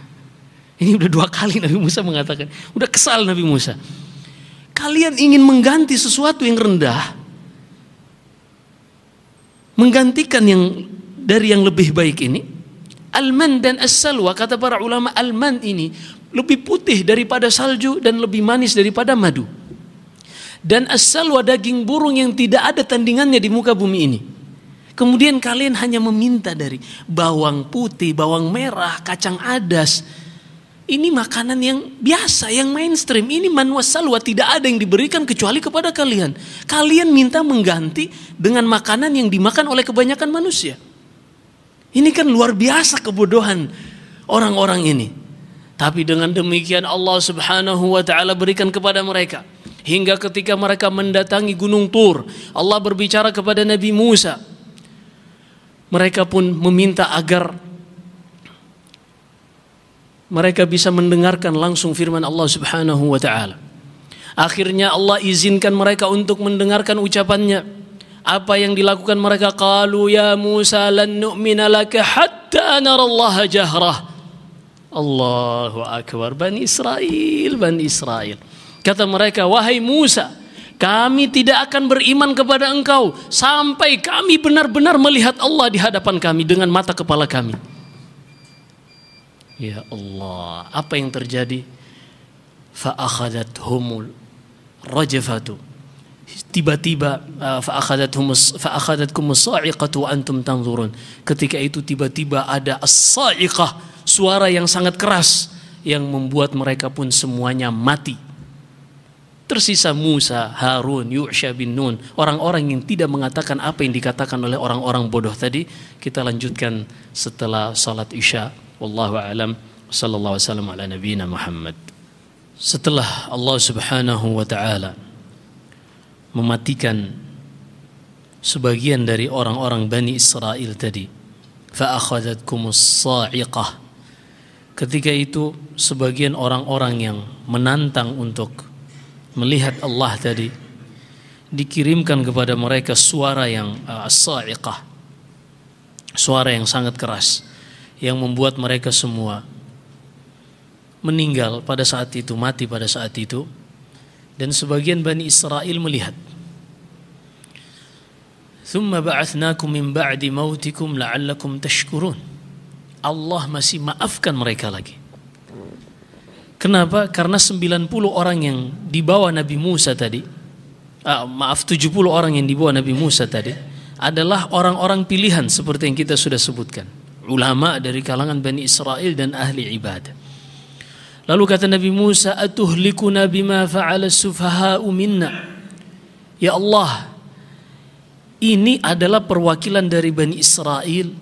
Ini udah dua kali Nabi Musa mengatakan. Udah kesal Nabi Musa. Kalian ingin mengganti sesuatu yang rendah. Menggantikan yang dari yang lebih baik ini. Alman dan as-salwa kata para ulama alman ini lebih putih daripada salju dan lebih manis daripada madu dan asalwa daging burung yang tidak ada tandingannya di muka bumi ini. Kemudian kalian hanya meminta dari bawang putih, bawang merah, kacang adas. Ini makanan yang biasa, yang mainstream. Ini manwa salwa tidak ada yang diberikan kecuali kepada kalian. Kalian minta mengganti dengan makanan yang dimakan oleh kebanyakan manusia. Ini kan luar biasa kebodohan orang-orang ini. Tapi dengan demikian Allah subhanahu wa ta'ala berikan kepada mereka Hingga ketika mereka mendatangi Gunung Tur, Allah berbicara kepada Nabi Musa. Mereka pun meminta agar mereka bisa mendengarkan langsung firman Allah Subhanahu wa taala. Akhirnya Allah izinkan mereka untuk mendengarkan ucapannya. Apa yang dilakukan mereka? Qalu ya Musa lan nu'mina laka hatta narallaha jahrah. Allahu akbar. Bani Israel, Bani Israel. Kata mereka, wahai Musa, kami tidak akan beriman kepada engkau sampai kami benar-benar melihat Allah di hadapan kami dengan mata kepala kami. Ya Allah, apa yang terjadi? Fa'akhadathumul rajfatu. Tiba-tiba uh, fa'akhadathumus fa'akhadathkumus sa'iqatu saiqatu antum tanzurun. Ketika itu tiba-tiba ada as-sa'iqah, suara yang sangat keras yang membuat mereka pun semuanya mati Tersisa Musa, Harun, Yu'sya bin Nun. Orang-orang yang tidak mengatakan apa yang dikatakan oleh orang-orang bodoh tadi. Kita lanjutkan setelah salat Isya. Wallahu alam. Sallallahu wasallam ala nabiyina Muhammad. Setelah Allah Subhanahu wa taala mematikan sebagian dari orang-orang Bani Israel tadi. Ketika itu sebagian orang-orang yang menantang untuk melihat Allah tadi dikirimkan kepada mereka suara yang uh, as sa'iqah suara yang sangat keras yang membuat mereka semua meninggal pada saat itu mati pada saat itu dan sebagian Bani Israel melihat ثم بعثناكم من بعد موتكم لعلكم تشكرون Allah masih maafkan mereka lagi Kenapa? Karena 90 orang yang dibawa Nabi Musa tadi, uh, maaf 70 orang yang dibawa Nabi Musa tadi, adalah orang-orang pilihan seperti yang kita sudah sebutkan. Ulama dari kalangan Bani Israel dan ahli ibadah. Lalu kata Nabi Musa, Atuhlikuna bima fa'ala sufaha'u minna. Ya Allah, ini adalah perwakilan dari Bani Israel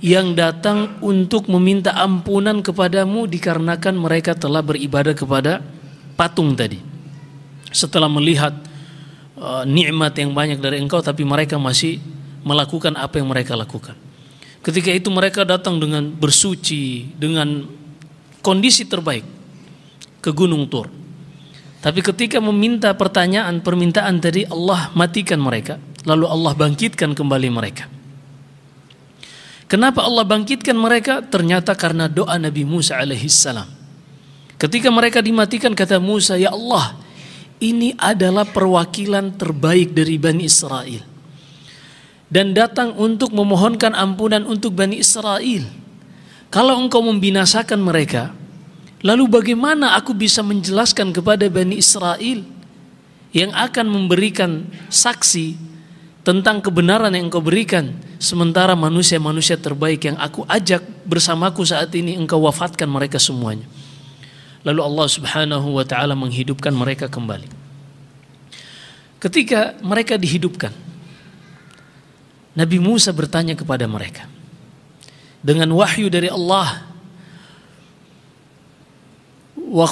yang datang untuk meminta ampunan kepadamu dikarenakan mereka telah beribadah kepada patung tadi. Setelah melihat uh, nikmat yang banyak dari engkau tapi mereka masih melakukan apa yang mereka lakukan. Ketika itu mereka datang dengan bersuci, dengan kondisi terbaik ke Gunung Tur. Tapi ketika meminta pertanyaan, permintaan dari Allah matikan mereka, lalu Allah bangkitkan kembali mereka. Kenapa Allah bangkitkan mereka? Ternyata karena doa Nabi Musa alaihissalam. Ketika mereka dimatikan kata Musa, "Ya Allah, ini adalah perwakilan terbaik dari Bani Israel." Dan datang untuk memohonkan ampunan untuk Bani Israel. Kalau engkau membinasakan mereka, lalu bagaimana aku bisa menjelaskan kepada Bani Israel yang akan memberikan saksi tentang kebenaran yang engkau berikan sementara manusia-manusia terbaik yang aku ajak bersamaku saat ini engkau wafatkan mereka semuanya lalu Allah Subhanahu wa taala menghidupkan mereka kembali ketika mereka dihidupkan Nabi Musa bertanya kepada mereka dengan wahyu dari Allah wa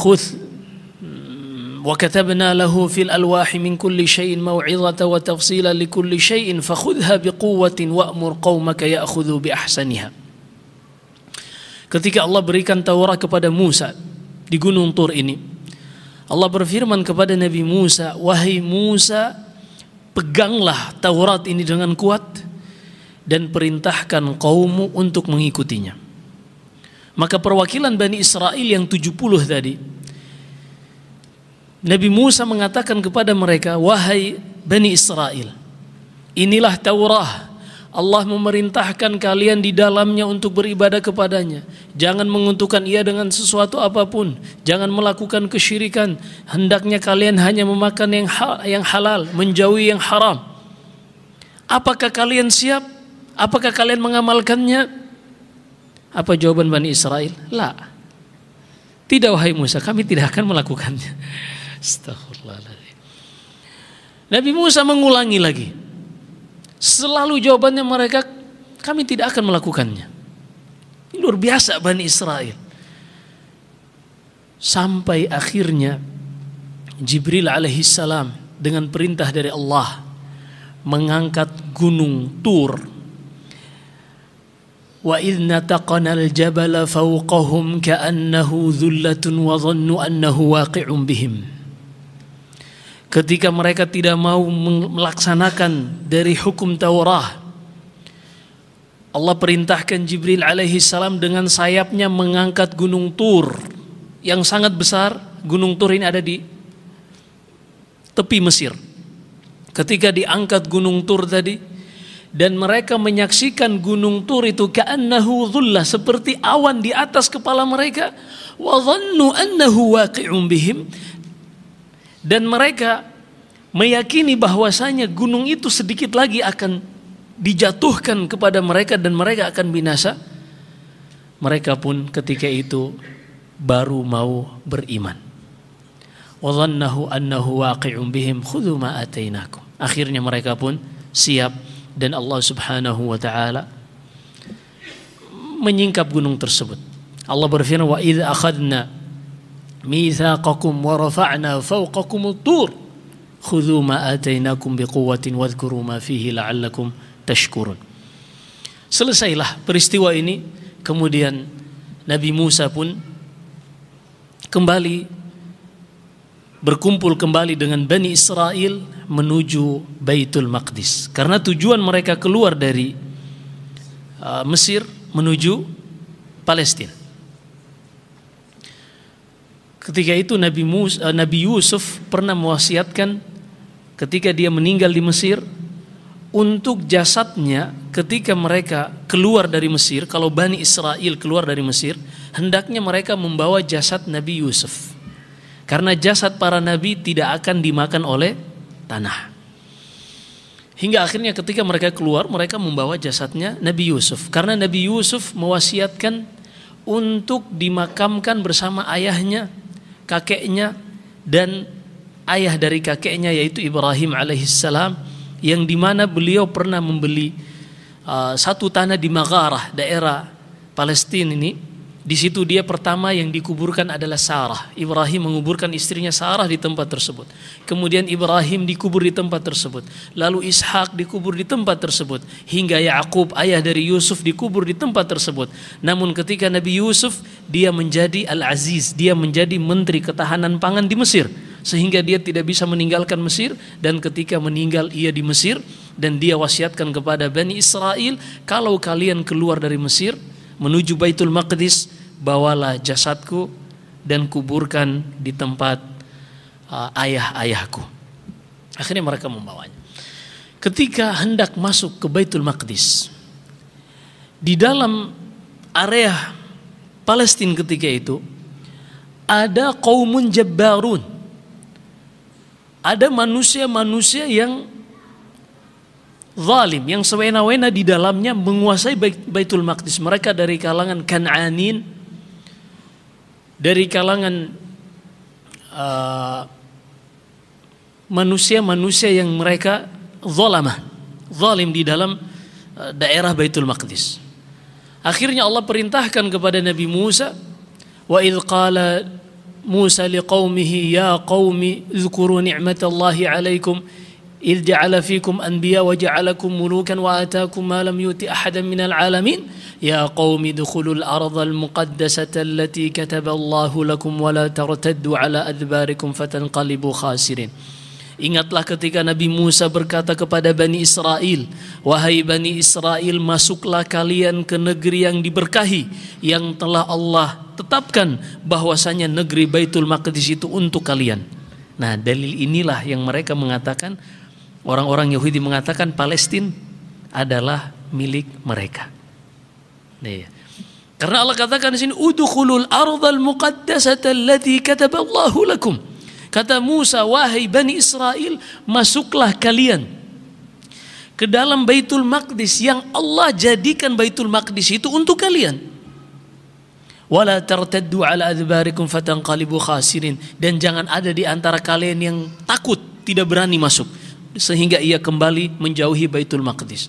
وكتبنا له في الألواح من كل شيء موعظة وتفصيلا لكل شيء فخذها بقوة وأمر قومك يأخذوا بأحسنها Ketika Allah berikan Taurat kepada Musa di Gunung Tur ini, Allah berfirman kepada Nabi Musa, "Wahai Musa, peganglah Taurat ini dengan kuat dan perintahkan kaummu untuk mengikutinya." Maka perwakilan Bani Israel yang 70 tadi Nabi Musa mengatakan kepada mereka, "Wahai Bani Israel, inilah Taurat. Allah memerintahkan kalian di dalamnya untuk beribadah kepadanya. Jangan menguntungkan ia dengan sesuatu apapun. Jangan melakukan kesyirikan. Hendaknya kalian hanya memakan yang yang halal, menjauhi yang haram. Apakah kalian siap? Apakah kalian mengamalkannya?" Apa jawaban Bani Israel? La. Tidak wahai Musa, kami tidak akan melakukannya. Astagfirullahaladzim. Nabi Musa mengulangi lagi. Selalu jawabannya mereka, kami tidak akan melakukannya. Ini luar biasa Bani Israel. Sampai akhirnya Jibril alaihissalam dengan perintah dari Allah mengangkat gunung Tur Wa وإذ نتقنا الجبل فوقهم كأنه wa وظنوا أنه واقع bihim ketika mereka tidak mau melaksanakan dari hukum Taurat Allah perintahkan Jibril alaihi salam dengan sayapnya mengangkat gunung Tur yang sangat besar gunung Tur ini ada di tepi Mesir ketika diangkat gunung Tur tadi dan mereka menyaksikan gunung Tur itu ka'annahu dhullah seperti awan di atas kepala mereka wa dhannu annahu waqi'un bihim dan mereka meyakini bahwasanya gunung itu sedikit lagi akan dijatuhkan kepada mereka dan mereka akan binasa mereka pun ketika itu baru mau beriman annahu waqi'un bihim khudhu ma atainakum akhirnya mereka pun siap dan Allah Subhanahu wa taala menyingkap gunung tersebut Allah berfirman wa idh akhadna mitsaqakum wa rafa'na fawqakum tur khudhu ma atainakum biquwwatin ما ma fihi la'allakum tashkurun selesailah peristiwa ini kemudian Nabi Musa pun kembali berkumpul kembali dengan Bani Israel menuju Baitul Maqdis karena tujuan mereka keluar dari uh, Mesir menuju Palestina. Ketika itu Nabi Mus, eh, Nabi Yusuf pernah mewasiatkan ketika dia meninggal di Mesir untuk jasadnya ketika mereka keluar dari Mesir, kalau Bani Israel keluar dari Mesir, hendaknya mereka membawa jasad Nabi Yusuf. Karena jasad para nabi tidak akan dimakan oleh tanah. Hingga akhirnya ketika mereka keluar, mereka membawa jasadnya Nabi Yusuf. Karena Nabi Yusuf mewasiatkan untuk dimakamkan bersama ayahnya kakeknya dan ayah dari kakeknya yaitu Ibrahim alaihissalam yang di mana beliau pernah membeli uh, satu tanah di Magharah daerah Palestina ini di situ dia pertama yang dikuburkan adalah Sarah. Ibrahim menguburkan istrinya Sarah di tempat tersebut. Kemudian Ibrahim dikubur di tempat tersebut. Lalu Ishak dikubur di tempat tersebut. Hingga Yakub ayah dari Yusuf dikubur di tempat tersebut. Namun ketika Nabi Yusuf dia menjadi Al-Aziz, dia menjadi menteri ketahanan pangan di Mesir sehingga dia tidak bisa meninggalkan Mesir dan ketika meninggal ia di Mesir dan dia wasiatkan kepada Bani Israel kalau kalian keluar dari Mesir menuju Baitul Maqdis, bawalah jasadku dan kuburkan di tempat uh, ayah-ayahku. Akhirnya mereka membawanya. Ketika hendak masuk ke Baitul Maqdis, di dalam area palestine ketika itu ada kaumun jabbarun. Ada manusia-manusia yang zalim yang sewena-wena di dalamnya menguasai Baitul Maqdis. Mereka dari kalangan Kan'anin, dari kalangan uh, manusia-manusia uh, yang mereka zalamah, zalim di dalam uh, daerah Baitul Maqdis. Akhirnya Allah perintahkan kepada Nabi Musa, "Wa idh qala Musa liqaumihi ya qaumi dzkuru ni'matallahi 'alaikum" إذ جعل فيكم أنبياء وجعلكم ملوكا وآتاكم ما لم يؤت أحدا من العالمين يا قوم ادخلوا الأرض المقدسة التي كتب الله لكم ولا ترتدوا على أدباركم فتنقلبوا خاسرين Ingatlah ketika Nabi Musa berkata kepada Bani Israel, "Wahai Bani Israel, masuklah kalian ke negeri yang diberkahi, yang telah Allah tetapkan bahwasanya negeri Baitul Maqdis itu untuk kalian." Nah, dalil inilah yang mereka mengatakan Orang-orang Yahudi mengatakan Palestina adalah milik mereka. Nih. Iya. Karena Allah katakan di sini udkhulul ardal muqaddasata allati kataballahu lakum. Kata Musa, wahai Bani Israel, masuklah kalian ke dalam Baitul Maqdis yang Allah jadikan Baitul Maqdis itu untuk kalian. Wala tartaddu ala adbarikum fatanqalibu khasirin dan jangan ada di antara kalian yang takut, tidak berani masuk sehingga ia kembali menjauhi Baitul Maqdis.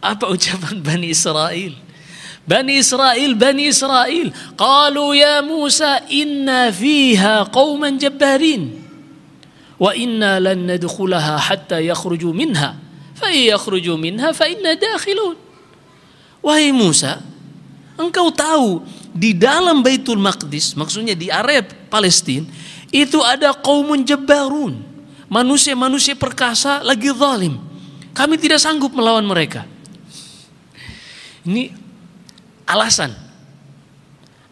Apa ucapan Bani Israel? Bani Israel, Bani Israel. Qalu ya Musa inna fiha qawman jabbarin. Wa inna lan nadkhulaha hatta yakhruju minha. Fa yakhruju minha fa inna dakhilun. Wahai Musa, engkau tahu di dalam Baitul Maqdis, maksudnya di area Palestina, itu ada kaumun jabbarun manusia-manusia perkasa lagi zalim. Kami tidak sanggup melawan mereka. Ini alasan.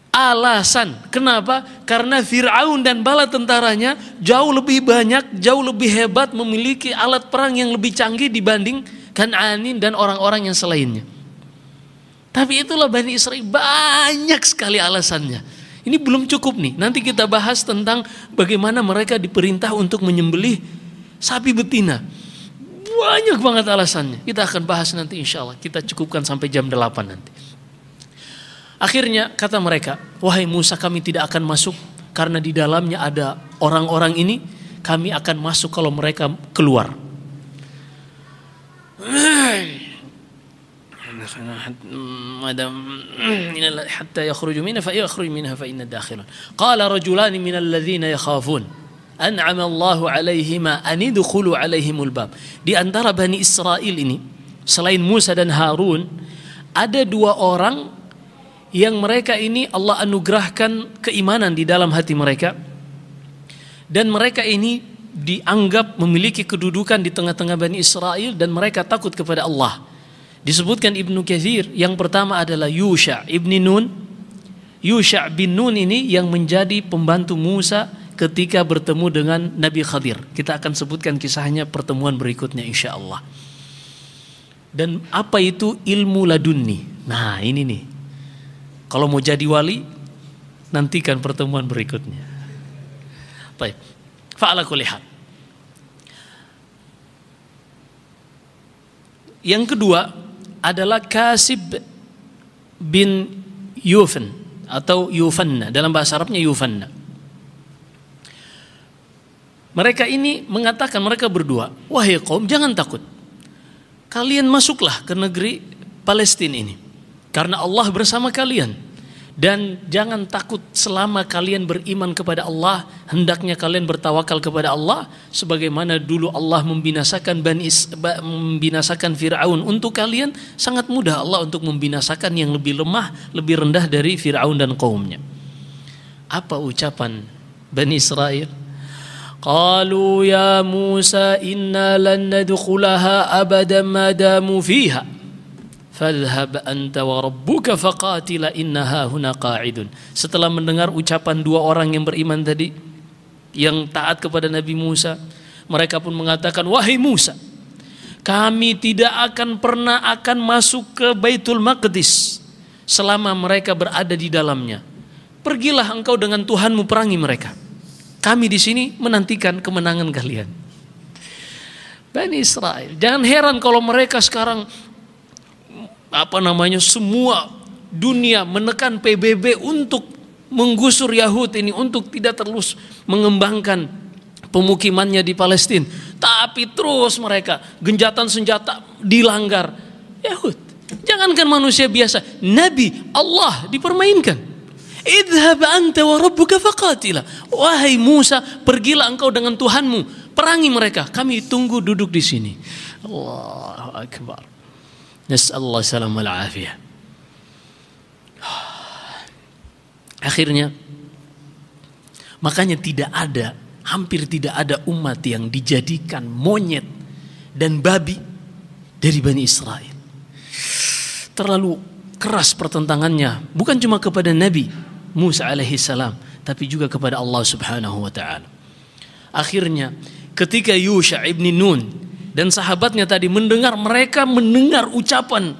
Alasan. Kenapa? Karena Fir'aun dan bala tentaranya jauh lebih banyak, jauh lebih hebat, memiliki alat perang yang lebih canggih dibanding Kan'anin dan orang-orang yang selainnya. Tapi itulah Bani Israel banyak sekali alasannya. Ini belum cukup nih. Nanti kita bahas tentang bagaimana mereka diperintah untuk menyembelih sapi betina. Banyak banget alasannya. Kita akan bahas nanti insya Allah. Kita cukupkan sampai jam 8 nanti. Akhirnya kata mereka, wahai Musa kami tidak akan masuk karena di dalamnya ada orang-orang ini. Kami akan masuk kalau mereka keluar. حتى منها di antara Bani Israel ini selain Musa dan Harun ada dua orang yang mereka ini Allah anugerahkan keimanan di dalam hati mereka dan mereka ini dianggap memiliki kedudukan di tengah-tengah Bani Israel dan mereka takut kepada Allah. Disebutkan Ibnu Kathir yang pertama adalah Yusha Ibni Nun. Yusha bin Nun ini yang menjadi pembantu Musa ketika bertemu dengan Nabi Khadir. Kita akan sebutkan kisahnya pertemuan berikutnya insya Allah. Dan apa itu ilmu laduni? Nah ini nih. Kalau mau jadi wali, nantikan pertemuan berikutnya. Baik. Fa'ala kulihat. Yang kedua, adalah Kasib bin Yufan atau Yufanna dalam bahasa Arabnya Yufanna. Mereka ini mengatakan mereka berdua, wahai kaum jangan takut. Kalian masuklah ke negeri Palestina ini karena Allah bersama kalian. Dan jangan takut selama kalian beriman kepada Allah, hendaknya kalian bertawakal kepada Allah sebagaimana dulu Allah membinasakan Bani membinasakan Firaun. Untuk kalian sangat mudah Allah untuk membinasakan yang lebih lemah, lebih rendah dari Firaun dan kaumnya. Apa ucapan Bani Israel? Qalu ya Musa inna lan nadkhulaha abadan ma fiha. Fadhhab anta wa rabbuka faqatila innaha huna Setelah mendengar ucapan dua orang yang beriman tadi yang taat kepada Nabi Musa, mereka pun mengatakan, "Wahai Musa, kami tidak akan pernah akan masuk ke Baitul Maqdis selama mereka berada di dalamnya. Pergilah engkau dengan Tuhanmu perangi mereka. Kami di sini menantikan kemenangan kalian." Bani Israel. Jangan heran kalau mereka sekarang apa namanya semua dunia menekan PBB untuk menggusur Yahud ini untuk tidak terus mengembangkan pemukimannya di Palestina. Tapi terus mereka genjatan senjata dilanggar Yahud. Jangankan manusia biasa, Nabi Allah dipermainkan. Idhab anta wa rabbuka faqatila. Wahai Musa, pergilah engkau dengan Tuhanmu, perangi mereka. Kami tunggu duduk di sini. Allahu akbar. نسأل الله salam والعافية Akhirnya makanya tidak ada hampir tidak ada umat yang dijadikan monyet dan babi dari Bani Israel. Terlalu keras pertentangannya bukan cuma kepada Nabi Musa alaihi salam tapi juga kepada Allah Subhanahu wa taala. Akhirnya ketika Yusha ibn Nun dan sahabatnya tadi mendengar mereka mendengar ucapan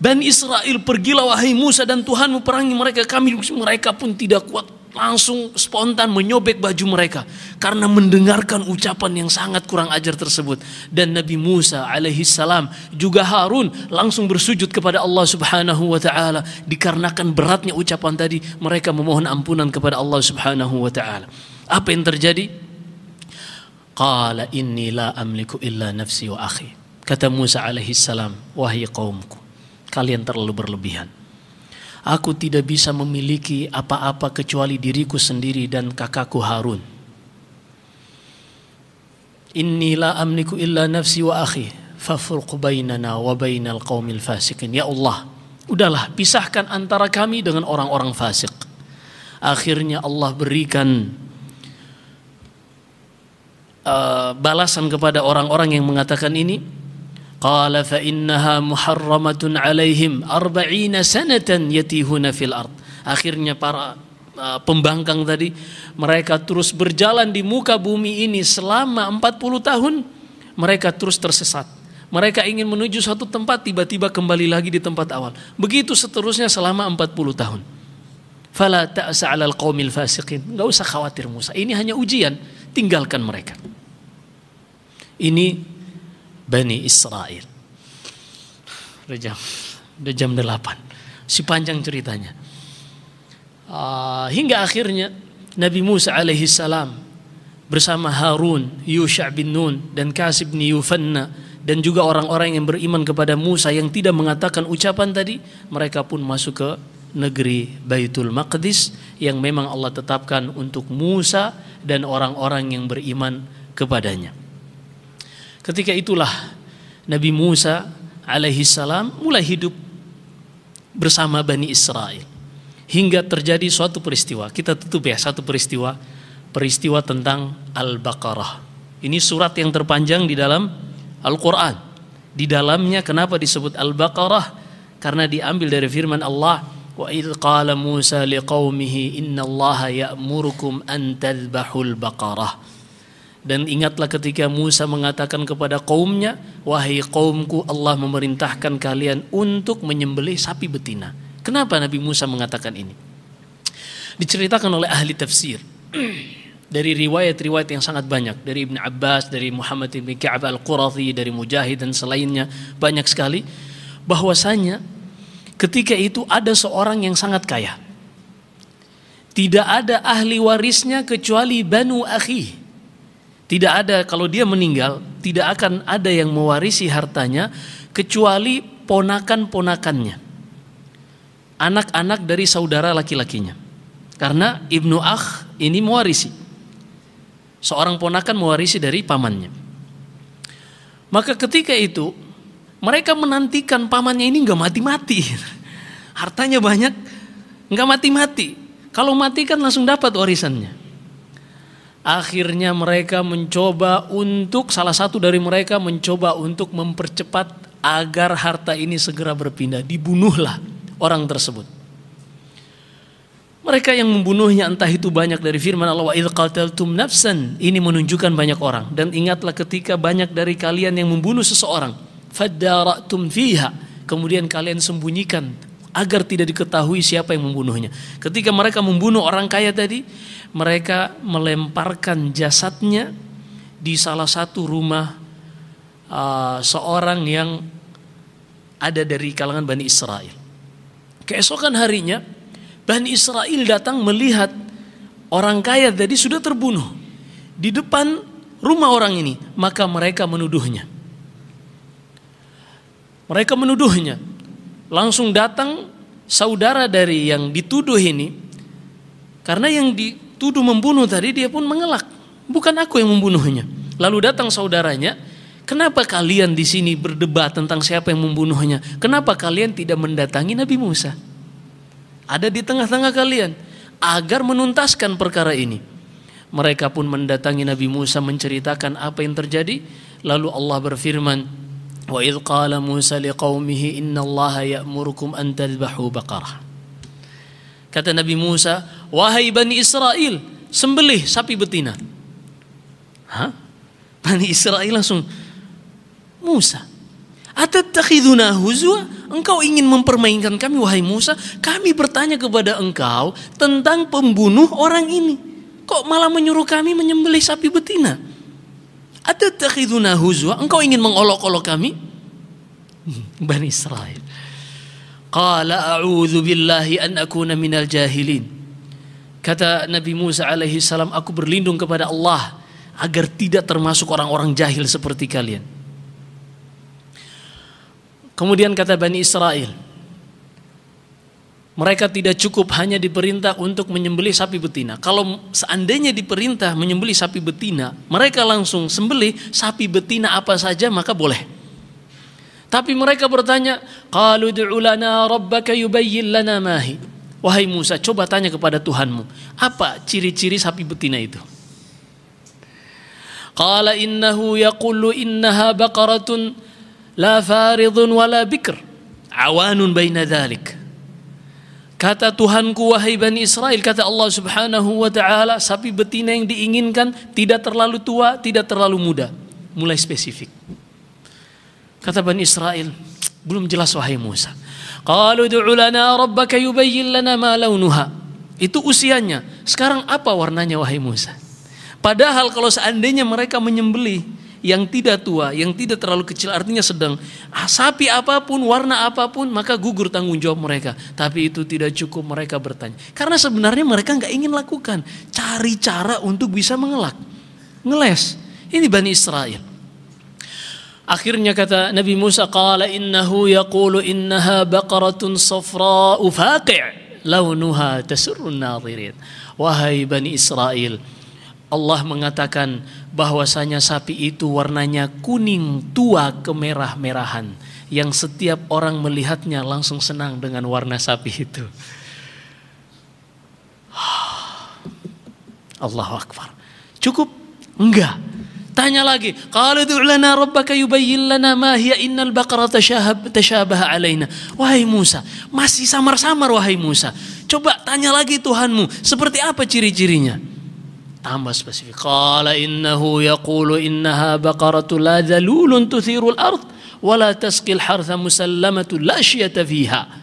Bani Israel pergilah wahai Musa dan Tuhan perangi mereka kami mereka pun tidak kuat langsung spontan menyobek baju mereka karena mendengarkan ucapan yang sangat kurang ajar tersebut dan Nabi Musa alaihi salam juga Harun langsung bersujud kepada Allah Subhanahu wa taala dikarenakan beratnya ucapan tadi mereka memohon ampunan kepada Allah Subhanahu wa taala apa yang terjadi Qala inni la amliku illa nafsi wa akhi. Kata Musa alaihi salam, wahai kaumku, kalian terlalu berlebihan. Aku tidak bisa memiliki apa-apa kecuali diriku sendiri dan kakakku Harun. Inni la amliku illa nafsi wa akhi. Fafurq bainana wa bainal qawmil fasikin. Ya Allah, udahlah pisahkan antara kami dengan orang-orang fasik. Akhirnya Allah berikan uh, balasan kepada orang-orang yang mengatakan ini? Qala fa innaha muharramatun alaihim 40 sanatan yatihuna fil ard. Akhirnya para uh, pembangkang tadi mereka terus berjalan di muka bumi ini selama 40 tahun mereka terus tersesat. Mereka ingin menuju satu tempat tiba-tiba kembali lagi di tempat awal. Begitu seterusnya selama 40 tahun. Fala ta'sa 'alal qaumil fasiqin. Enggak usah khawatir Musa. Ini hanya ujian, tinggalkan mereka. Ini Bani Israel. Udah jam, udah jam 8. Si panjang ceritanya. Uh, hingga akhirnya Nabi Musa alaihi salam bersama Harun, Yusha bin Nun dan Kasib bin Yufanna dan juga orang-orang yang beriman kepada Musa yang tidak mengatakan ucapan tadi, mereka pun masuk ke negeri Baitul Maqdis yang memang Allah tetapkan untuk Musa dan orang-orang yang beriman kepadanya. Ketika itulah Nabi Musa alaihi salam mulai hidup bersama Bani Israel. Hingga terjadi suatu peristiwa. Kita tutup ya satu peristiwa. Peristiwa tentang Al-Baqarah. Ini surat yang terpanjang di dalam Al-Quran. Di dalamnya kenapa disebut Al-Baqarah? Karena diambil dari firman Allah. Wa idh qala Musa liqaumihi innallaha ya'murukum an tadhbahul baqarah dan ingatlah ketika Musa mengatakan kepada kaumnya, "Wahai kaumku, Allah memerintahkan kalian untuk menyembelih sapi betina." Kenapa Nabi Musa mengatakan ini? Diceritakan oleh ahli tafsir dari riwayat-riwayat yang sangat banyak dari Ibn Abbas, dari Muhammad bin Ka'ab al-Qurathi, dari Mujahid dan selainnya banyak sekali bahwasanya ketika itu ada seorang yang sangat kaya. Tidak ada ahli warisnya kecuali Banu Akhi tidak ada kalau dia meninggal, tidak akan ada yang mewarisi hartanya kecuali ponakan-ponakannya. Anak-anak dari saudara laki-lakinya. Karena Ibnu Akh ini mewarisi. Seorang ponakan mewarisi dari pamannya. Maka ketika itu mereka menantikan pamannya ini nggak mati-mati. Hartanya banyak, nggak mati-mati. Kalau mati kan langsung dapat warisannya. Akhirnya mereka mencoba untuk salah satu dari mereka mencoba untuk mempercepat agar harta ini segera berpindah. Dibunuhlah orang tersebut. Mereka yang membunuhnya entah itu banyak dari firman Allah wa qataltum nafsan. Ini menunjukkan banyak orang dan ingatlah ketika banyak dari kalian yang membunuh seseorang, fadara'tum fiha. Kemudian kalian sembunyikan agar tidak diketahui siapa yang membunuhnya. Ketika mereka membunuh orang kaya tadi, mereka melemparkan jasadnya di salah satu rumah uh, seorang yang ada dari kalangan Bani Israel. Keesokan harinya, Bani Israel datang melihat orang kaya tadi sudah terbunuh di depan rumah orang ini, maka mereka menuduhnya. Mereka menuduhnya, langsung datang saudara dari yang dituduh ini karena yang dituduh membunuh tadi dia pun mengelak bukan aku yang membunuhnya lalu datang saudaranya kenapa kalian di sini berdebat tentang siapa yang membunuhnya kenapa kalian tidak mendatangi Nabi Musa ada di tengah-tengah kalian agar menuntaskan perkara ini mereka pun mendatangi Nabi Musa menceritakan apa yang terjadi lalu Allah berfirman وإذ قال موسى لقومه إن الله يأمركم أن تذبحوا بقرة Kata Nabi Musa, wahai Bani Israel, sembelih sapi betina. Hah? Bani Israel langsung, Musa, atattakhiduna huzwa? Engkau ingin mempermainkan kami, wahai Musa? Kami bertanya kepada engkau tentang pembunuh orang ini. Kok malah menyuruh kami menyembelih sapi betina? Atatakhiduna huzwa? Engkau ingin mengolok-olok kami? Bani Israel. Qala a'udzu billahi an akuna minal jahilin. Kata Nabi Musa alaihi salam, aku berlindung kepada Allah agar tidak termasuk orang-orang jahil seperti kalian. Kemudian kata Bani Israel, mereka tidak cukup hanya diperintah untuk menyembelih sapi betina. Kalau seandainya diperintah menyembelih sapi betina, mereka langsung sembelih sapi betina apa saja maka boleh. Tapi mereka bertanya, "Qalu du'u Robba rabbaka lana mahi." Wahai Musa, coba tanya kepada Tuhanmu, apa ciri-ciri sapi betina itu? Qala innahu yaqulu innaha baqaratun la faridun wala bikr awanun baina dhalik Kata Tuhanku wahai Bani Israel, kata Allah subhanahu wa ta'ala, sapi betina yang diinginkan tidak terlalu tua, tidak terlalu muda. Mulai spesifik. Kata Bani Israel, belum jelas wahai Musa. Kalau du'ulana rabbaka yubayyin lana ma launuha. Itu usianya. Sekarang apa warnanya wahai Musa? Padahal kalau seandainya mereka menyembelih yang tidak tua, yang tidak terlalu kecil artinya sedang. Ah, sapi apapun, warna apapun, maka gugur tanggung jawab mereka. Tapi itu tidak cukup mereka bertanya. Karena sebenarnya mereka nggak ingin lakukan. Cari cara untuk bisa mengelak. Ngeles. Ini Bani Israel. Akhirnya kata Nabi Musa qala innahu yaqulu innaha baqaratun safra'u faqi' launuha tasurun nadhirin. Wahai Bani Israel, Allah mengatakan bahwasanya sapi itu warnanya kuning tua kemerah-merahan yang setiap orang melihatnya langsung senang dengan warna sapi itu. Allahu Akbar. Cukup? Enggak. Tanya lagi. Kalau itu rabbaka yubayyin lana ma hiya innal baqara tashabaha alaina. Wahai Musa, masih samar-samar wahai Musa. Coba tanya lagi Tuhanmu, seperti apa ciri-cirinya? tambah spesifik. Qala innahu yaqulu innaha baqaratu la dhalulun tuthirul ard wa la tasqil hartha musallamatu la syiyata fiha.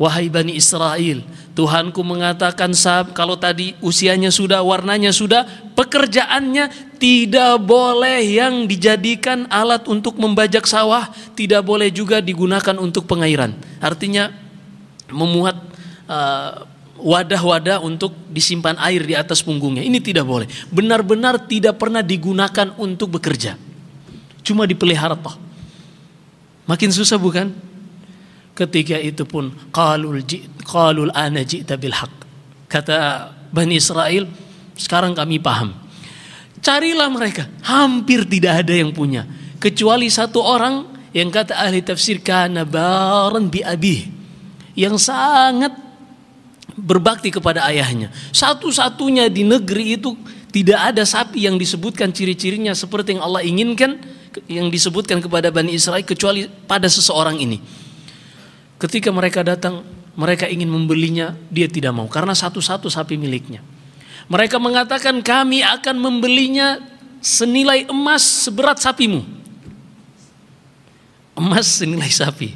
Wahai Bani Israel, Tuhanku mengatakan sahab, kalau tadi usianya sudah, warnanya sudah, pekerjaannya tidak boleh yang dijadikan alat untuk membajak sawah, tidak boleh juga digunakan untuk pengairan. Artinya memuat uh, wadah-wadah untuk disimpan air di atas punggungnya. Ini tidak boleh. Benar-benar tidak pernah digunakan untuk bekerja. Cuma dipelihara toh. Makin susah bukan? Ketika itu pun qalul qalul ana haq. Kata Bani Israel, sekarang kami paham. Carilah mereka, hampir tidak ada yang punya kecuali satu orang yang kata ahli tafsir kana baran bi abih yang sangat berbakti kepada ayahnya. Satu-satunya di negeri itu tidak ada sapi yang disebutkan ciri-cirinya seperti yang Allah inginkan yang disebutkan kepada Bani Israel kecuali pada seseorang ini. Ketika mereka datang, mereka ingin membelinya, dia tidak mau karena satu-satu sapi miliknya. Mereka mengatakan kami akan membelinya senilai emas seberat sapimu. Emas senilai sapi.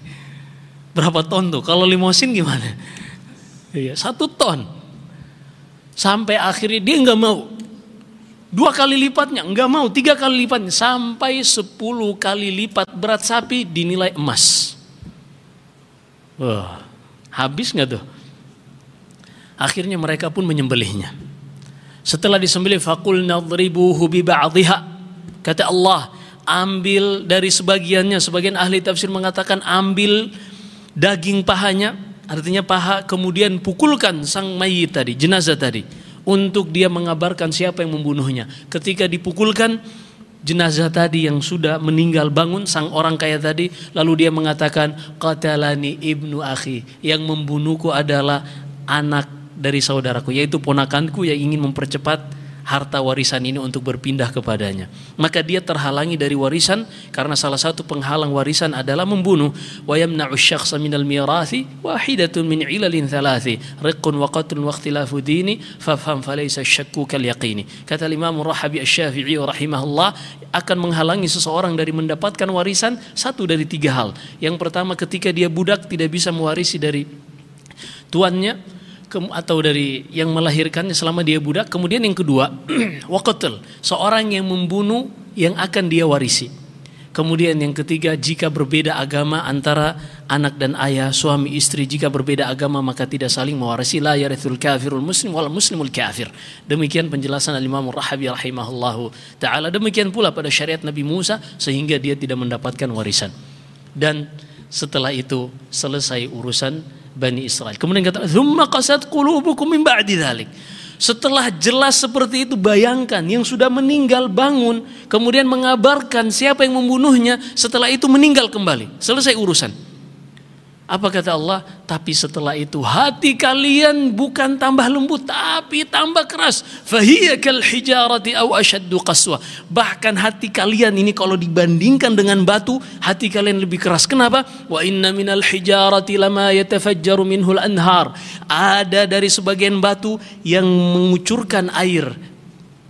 Berapa ton tuh? Kalau limosin gimana? Iya, satu ton. Sampai akhirnya dia nggak mau. Dua kali lipatnya, nggak mau. Tiga kali lipatnya, sampai sepuluh kali lipat berat sapi dinilai emas. Wah, habis nggak tuh? Akhirnya mereka pun menyembelihnya. Setelah disembelih, fakul nadribuhu biba'adhiha. Kata Allah, ambil dari sebagiannya. Sebagian ahli tafsir mengatakan ambil daging pahanya Artinya paha kemudian pukulkan sang mayit tadi, jenazah tadi. Untuk dia mengabarkan siapa yang membunuhnya. Ketika dipukulkan, jenazah tadi yang sudah meninggal bangun, sang orang kaya tadi, lalu dia mengatakan, Qatalani ibnu akhi, yang membunuhku adalah anak dari saudaraku, yaitu ponakanku yang ingin mempercepat harta warisan ini untuk berpindah kepadanya. Maka dia terhalangi dari warisan karena salah satu penghalang warisan adalah membunuh. Wa yamna'u syakhsa minal mirathi wahidatun min ilalin thalathi. Riqqun wa qatlun wa ikhtilafu dini fafham falaysa syakku kal yaqini. Kata Imam Rahabi Asy-Syafi'i rahimahullah akan menghalangi seseorang dari mendapatkan warisan satu dari tiga hal. Yang pertama ketika dia budak tidak bisa mewarisi dari tuannya atau dari yang melahirkannya selama dia budak. Kemudian yang kedua, wakotel seorang yang membunuh yang akan dia warisi. Kemudian yang ketiga, jika berbeda agama antara anak dan ayah, suami istri, jika berbeda agama maka tidak saling mewarisi la yarithul kafirul muslim wal muslimul kafir. Demikian penjelasan Al-Imam Rahabi rahimahullahu taala. Demikian pula pada syariat Nabi Musa sehingga dia tidak mendapatkan warisan. Dan setelah itu selesai urusan Bani Israel. Kemudian kata, "Zumma qasat qulubukum min ba'di dhalik. Setelah jelas seperti itu bayangkan yang sudah meninggal bangun kemudian mengabarkan siapa yang membunuhnya setelah itu meninggal kembali. Selesai urusan. Apa kata Allah? Tapi setelah itu hati kalian bukan tambah lembut tapi tambah keras. Fahiyakal hijarati aw ashaddu qaswa. Bahkan hati kalian ini kalau dibandingkan dengan batu, hati kalian lebih keras. Kenapa? Wa inna minal hijarati lama yatafajjaru minhul anhar. Ada dari sebagian batu yang mengucurkan air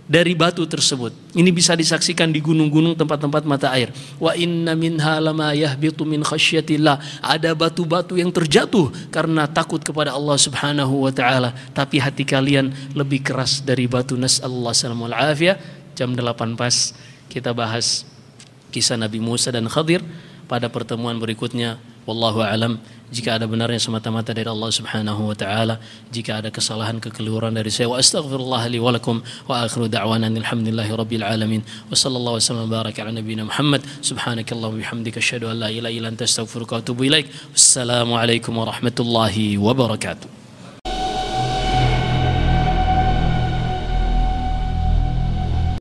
dari batu tersebut. Ini bisa disaksikan di gunung-gunung tempat-tempat mata air. Wa inna minha yahbitu min khasyatillah. Ada batu-batu yang terjatuh karena takut kepada Allah Subhanahu wa taala. Tapi hati kalian lebih keras dari batu. Nas'allahu salamul afiyah. Jam 8 pas kita bahas kisah Nabi Musa dan Khadir pada pertemuan berikutnya. Wallahu alam. jika ada benarnya semata-mata dari Allah Subhanahu wa taala jika ada kesalahan kekeliruan dari saya wa astaghfirullah li wa lakum wa akhiru da'wana alhamdulillahi alamin wa sallallahu wasallam baraka ala nabiyyina Muhammad subhanakallah bihamdika asyhadu an la ilaha illa anta astaghfiruka wa atubu ilaik wassalamu alaikum warahmatullahi wabarakatuh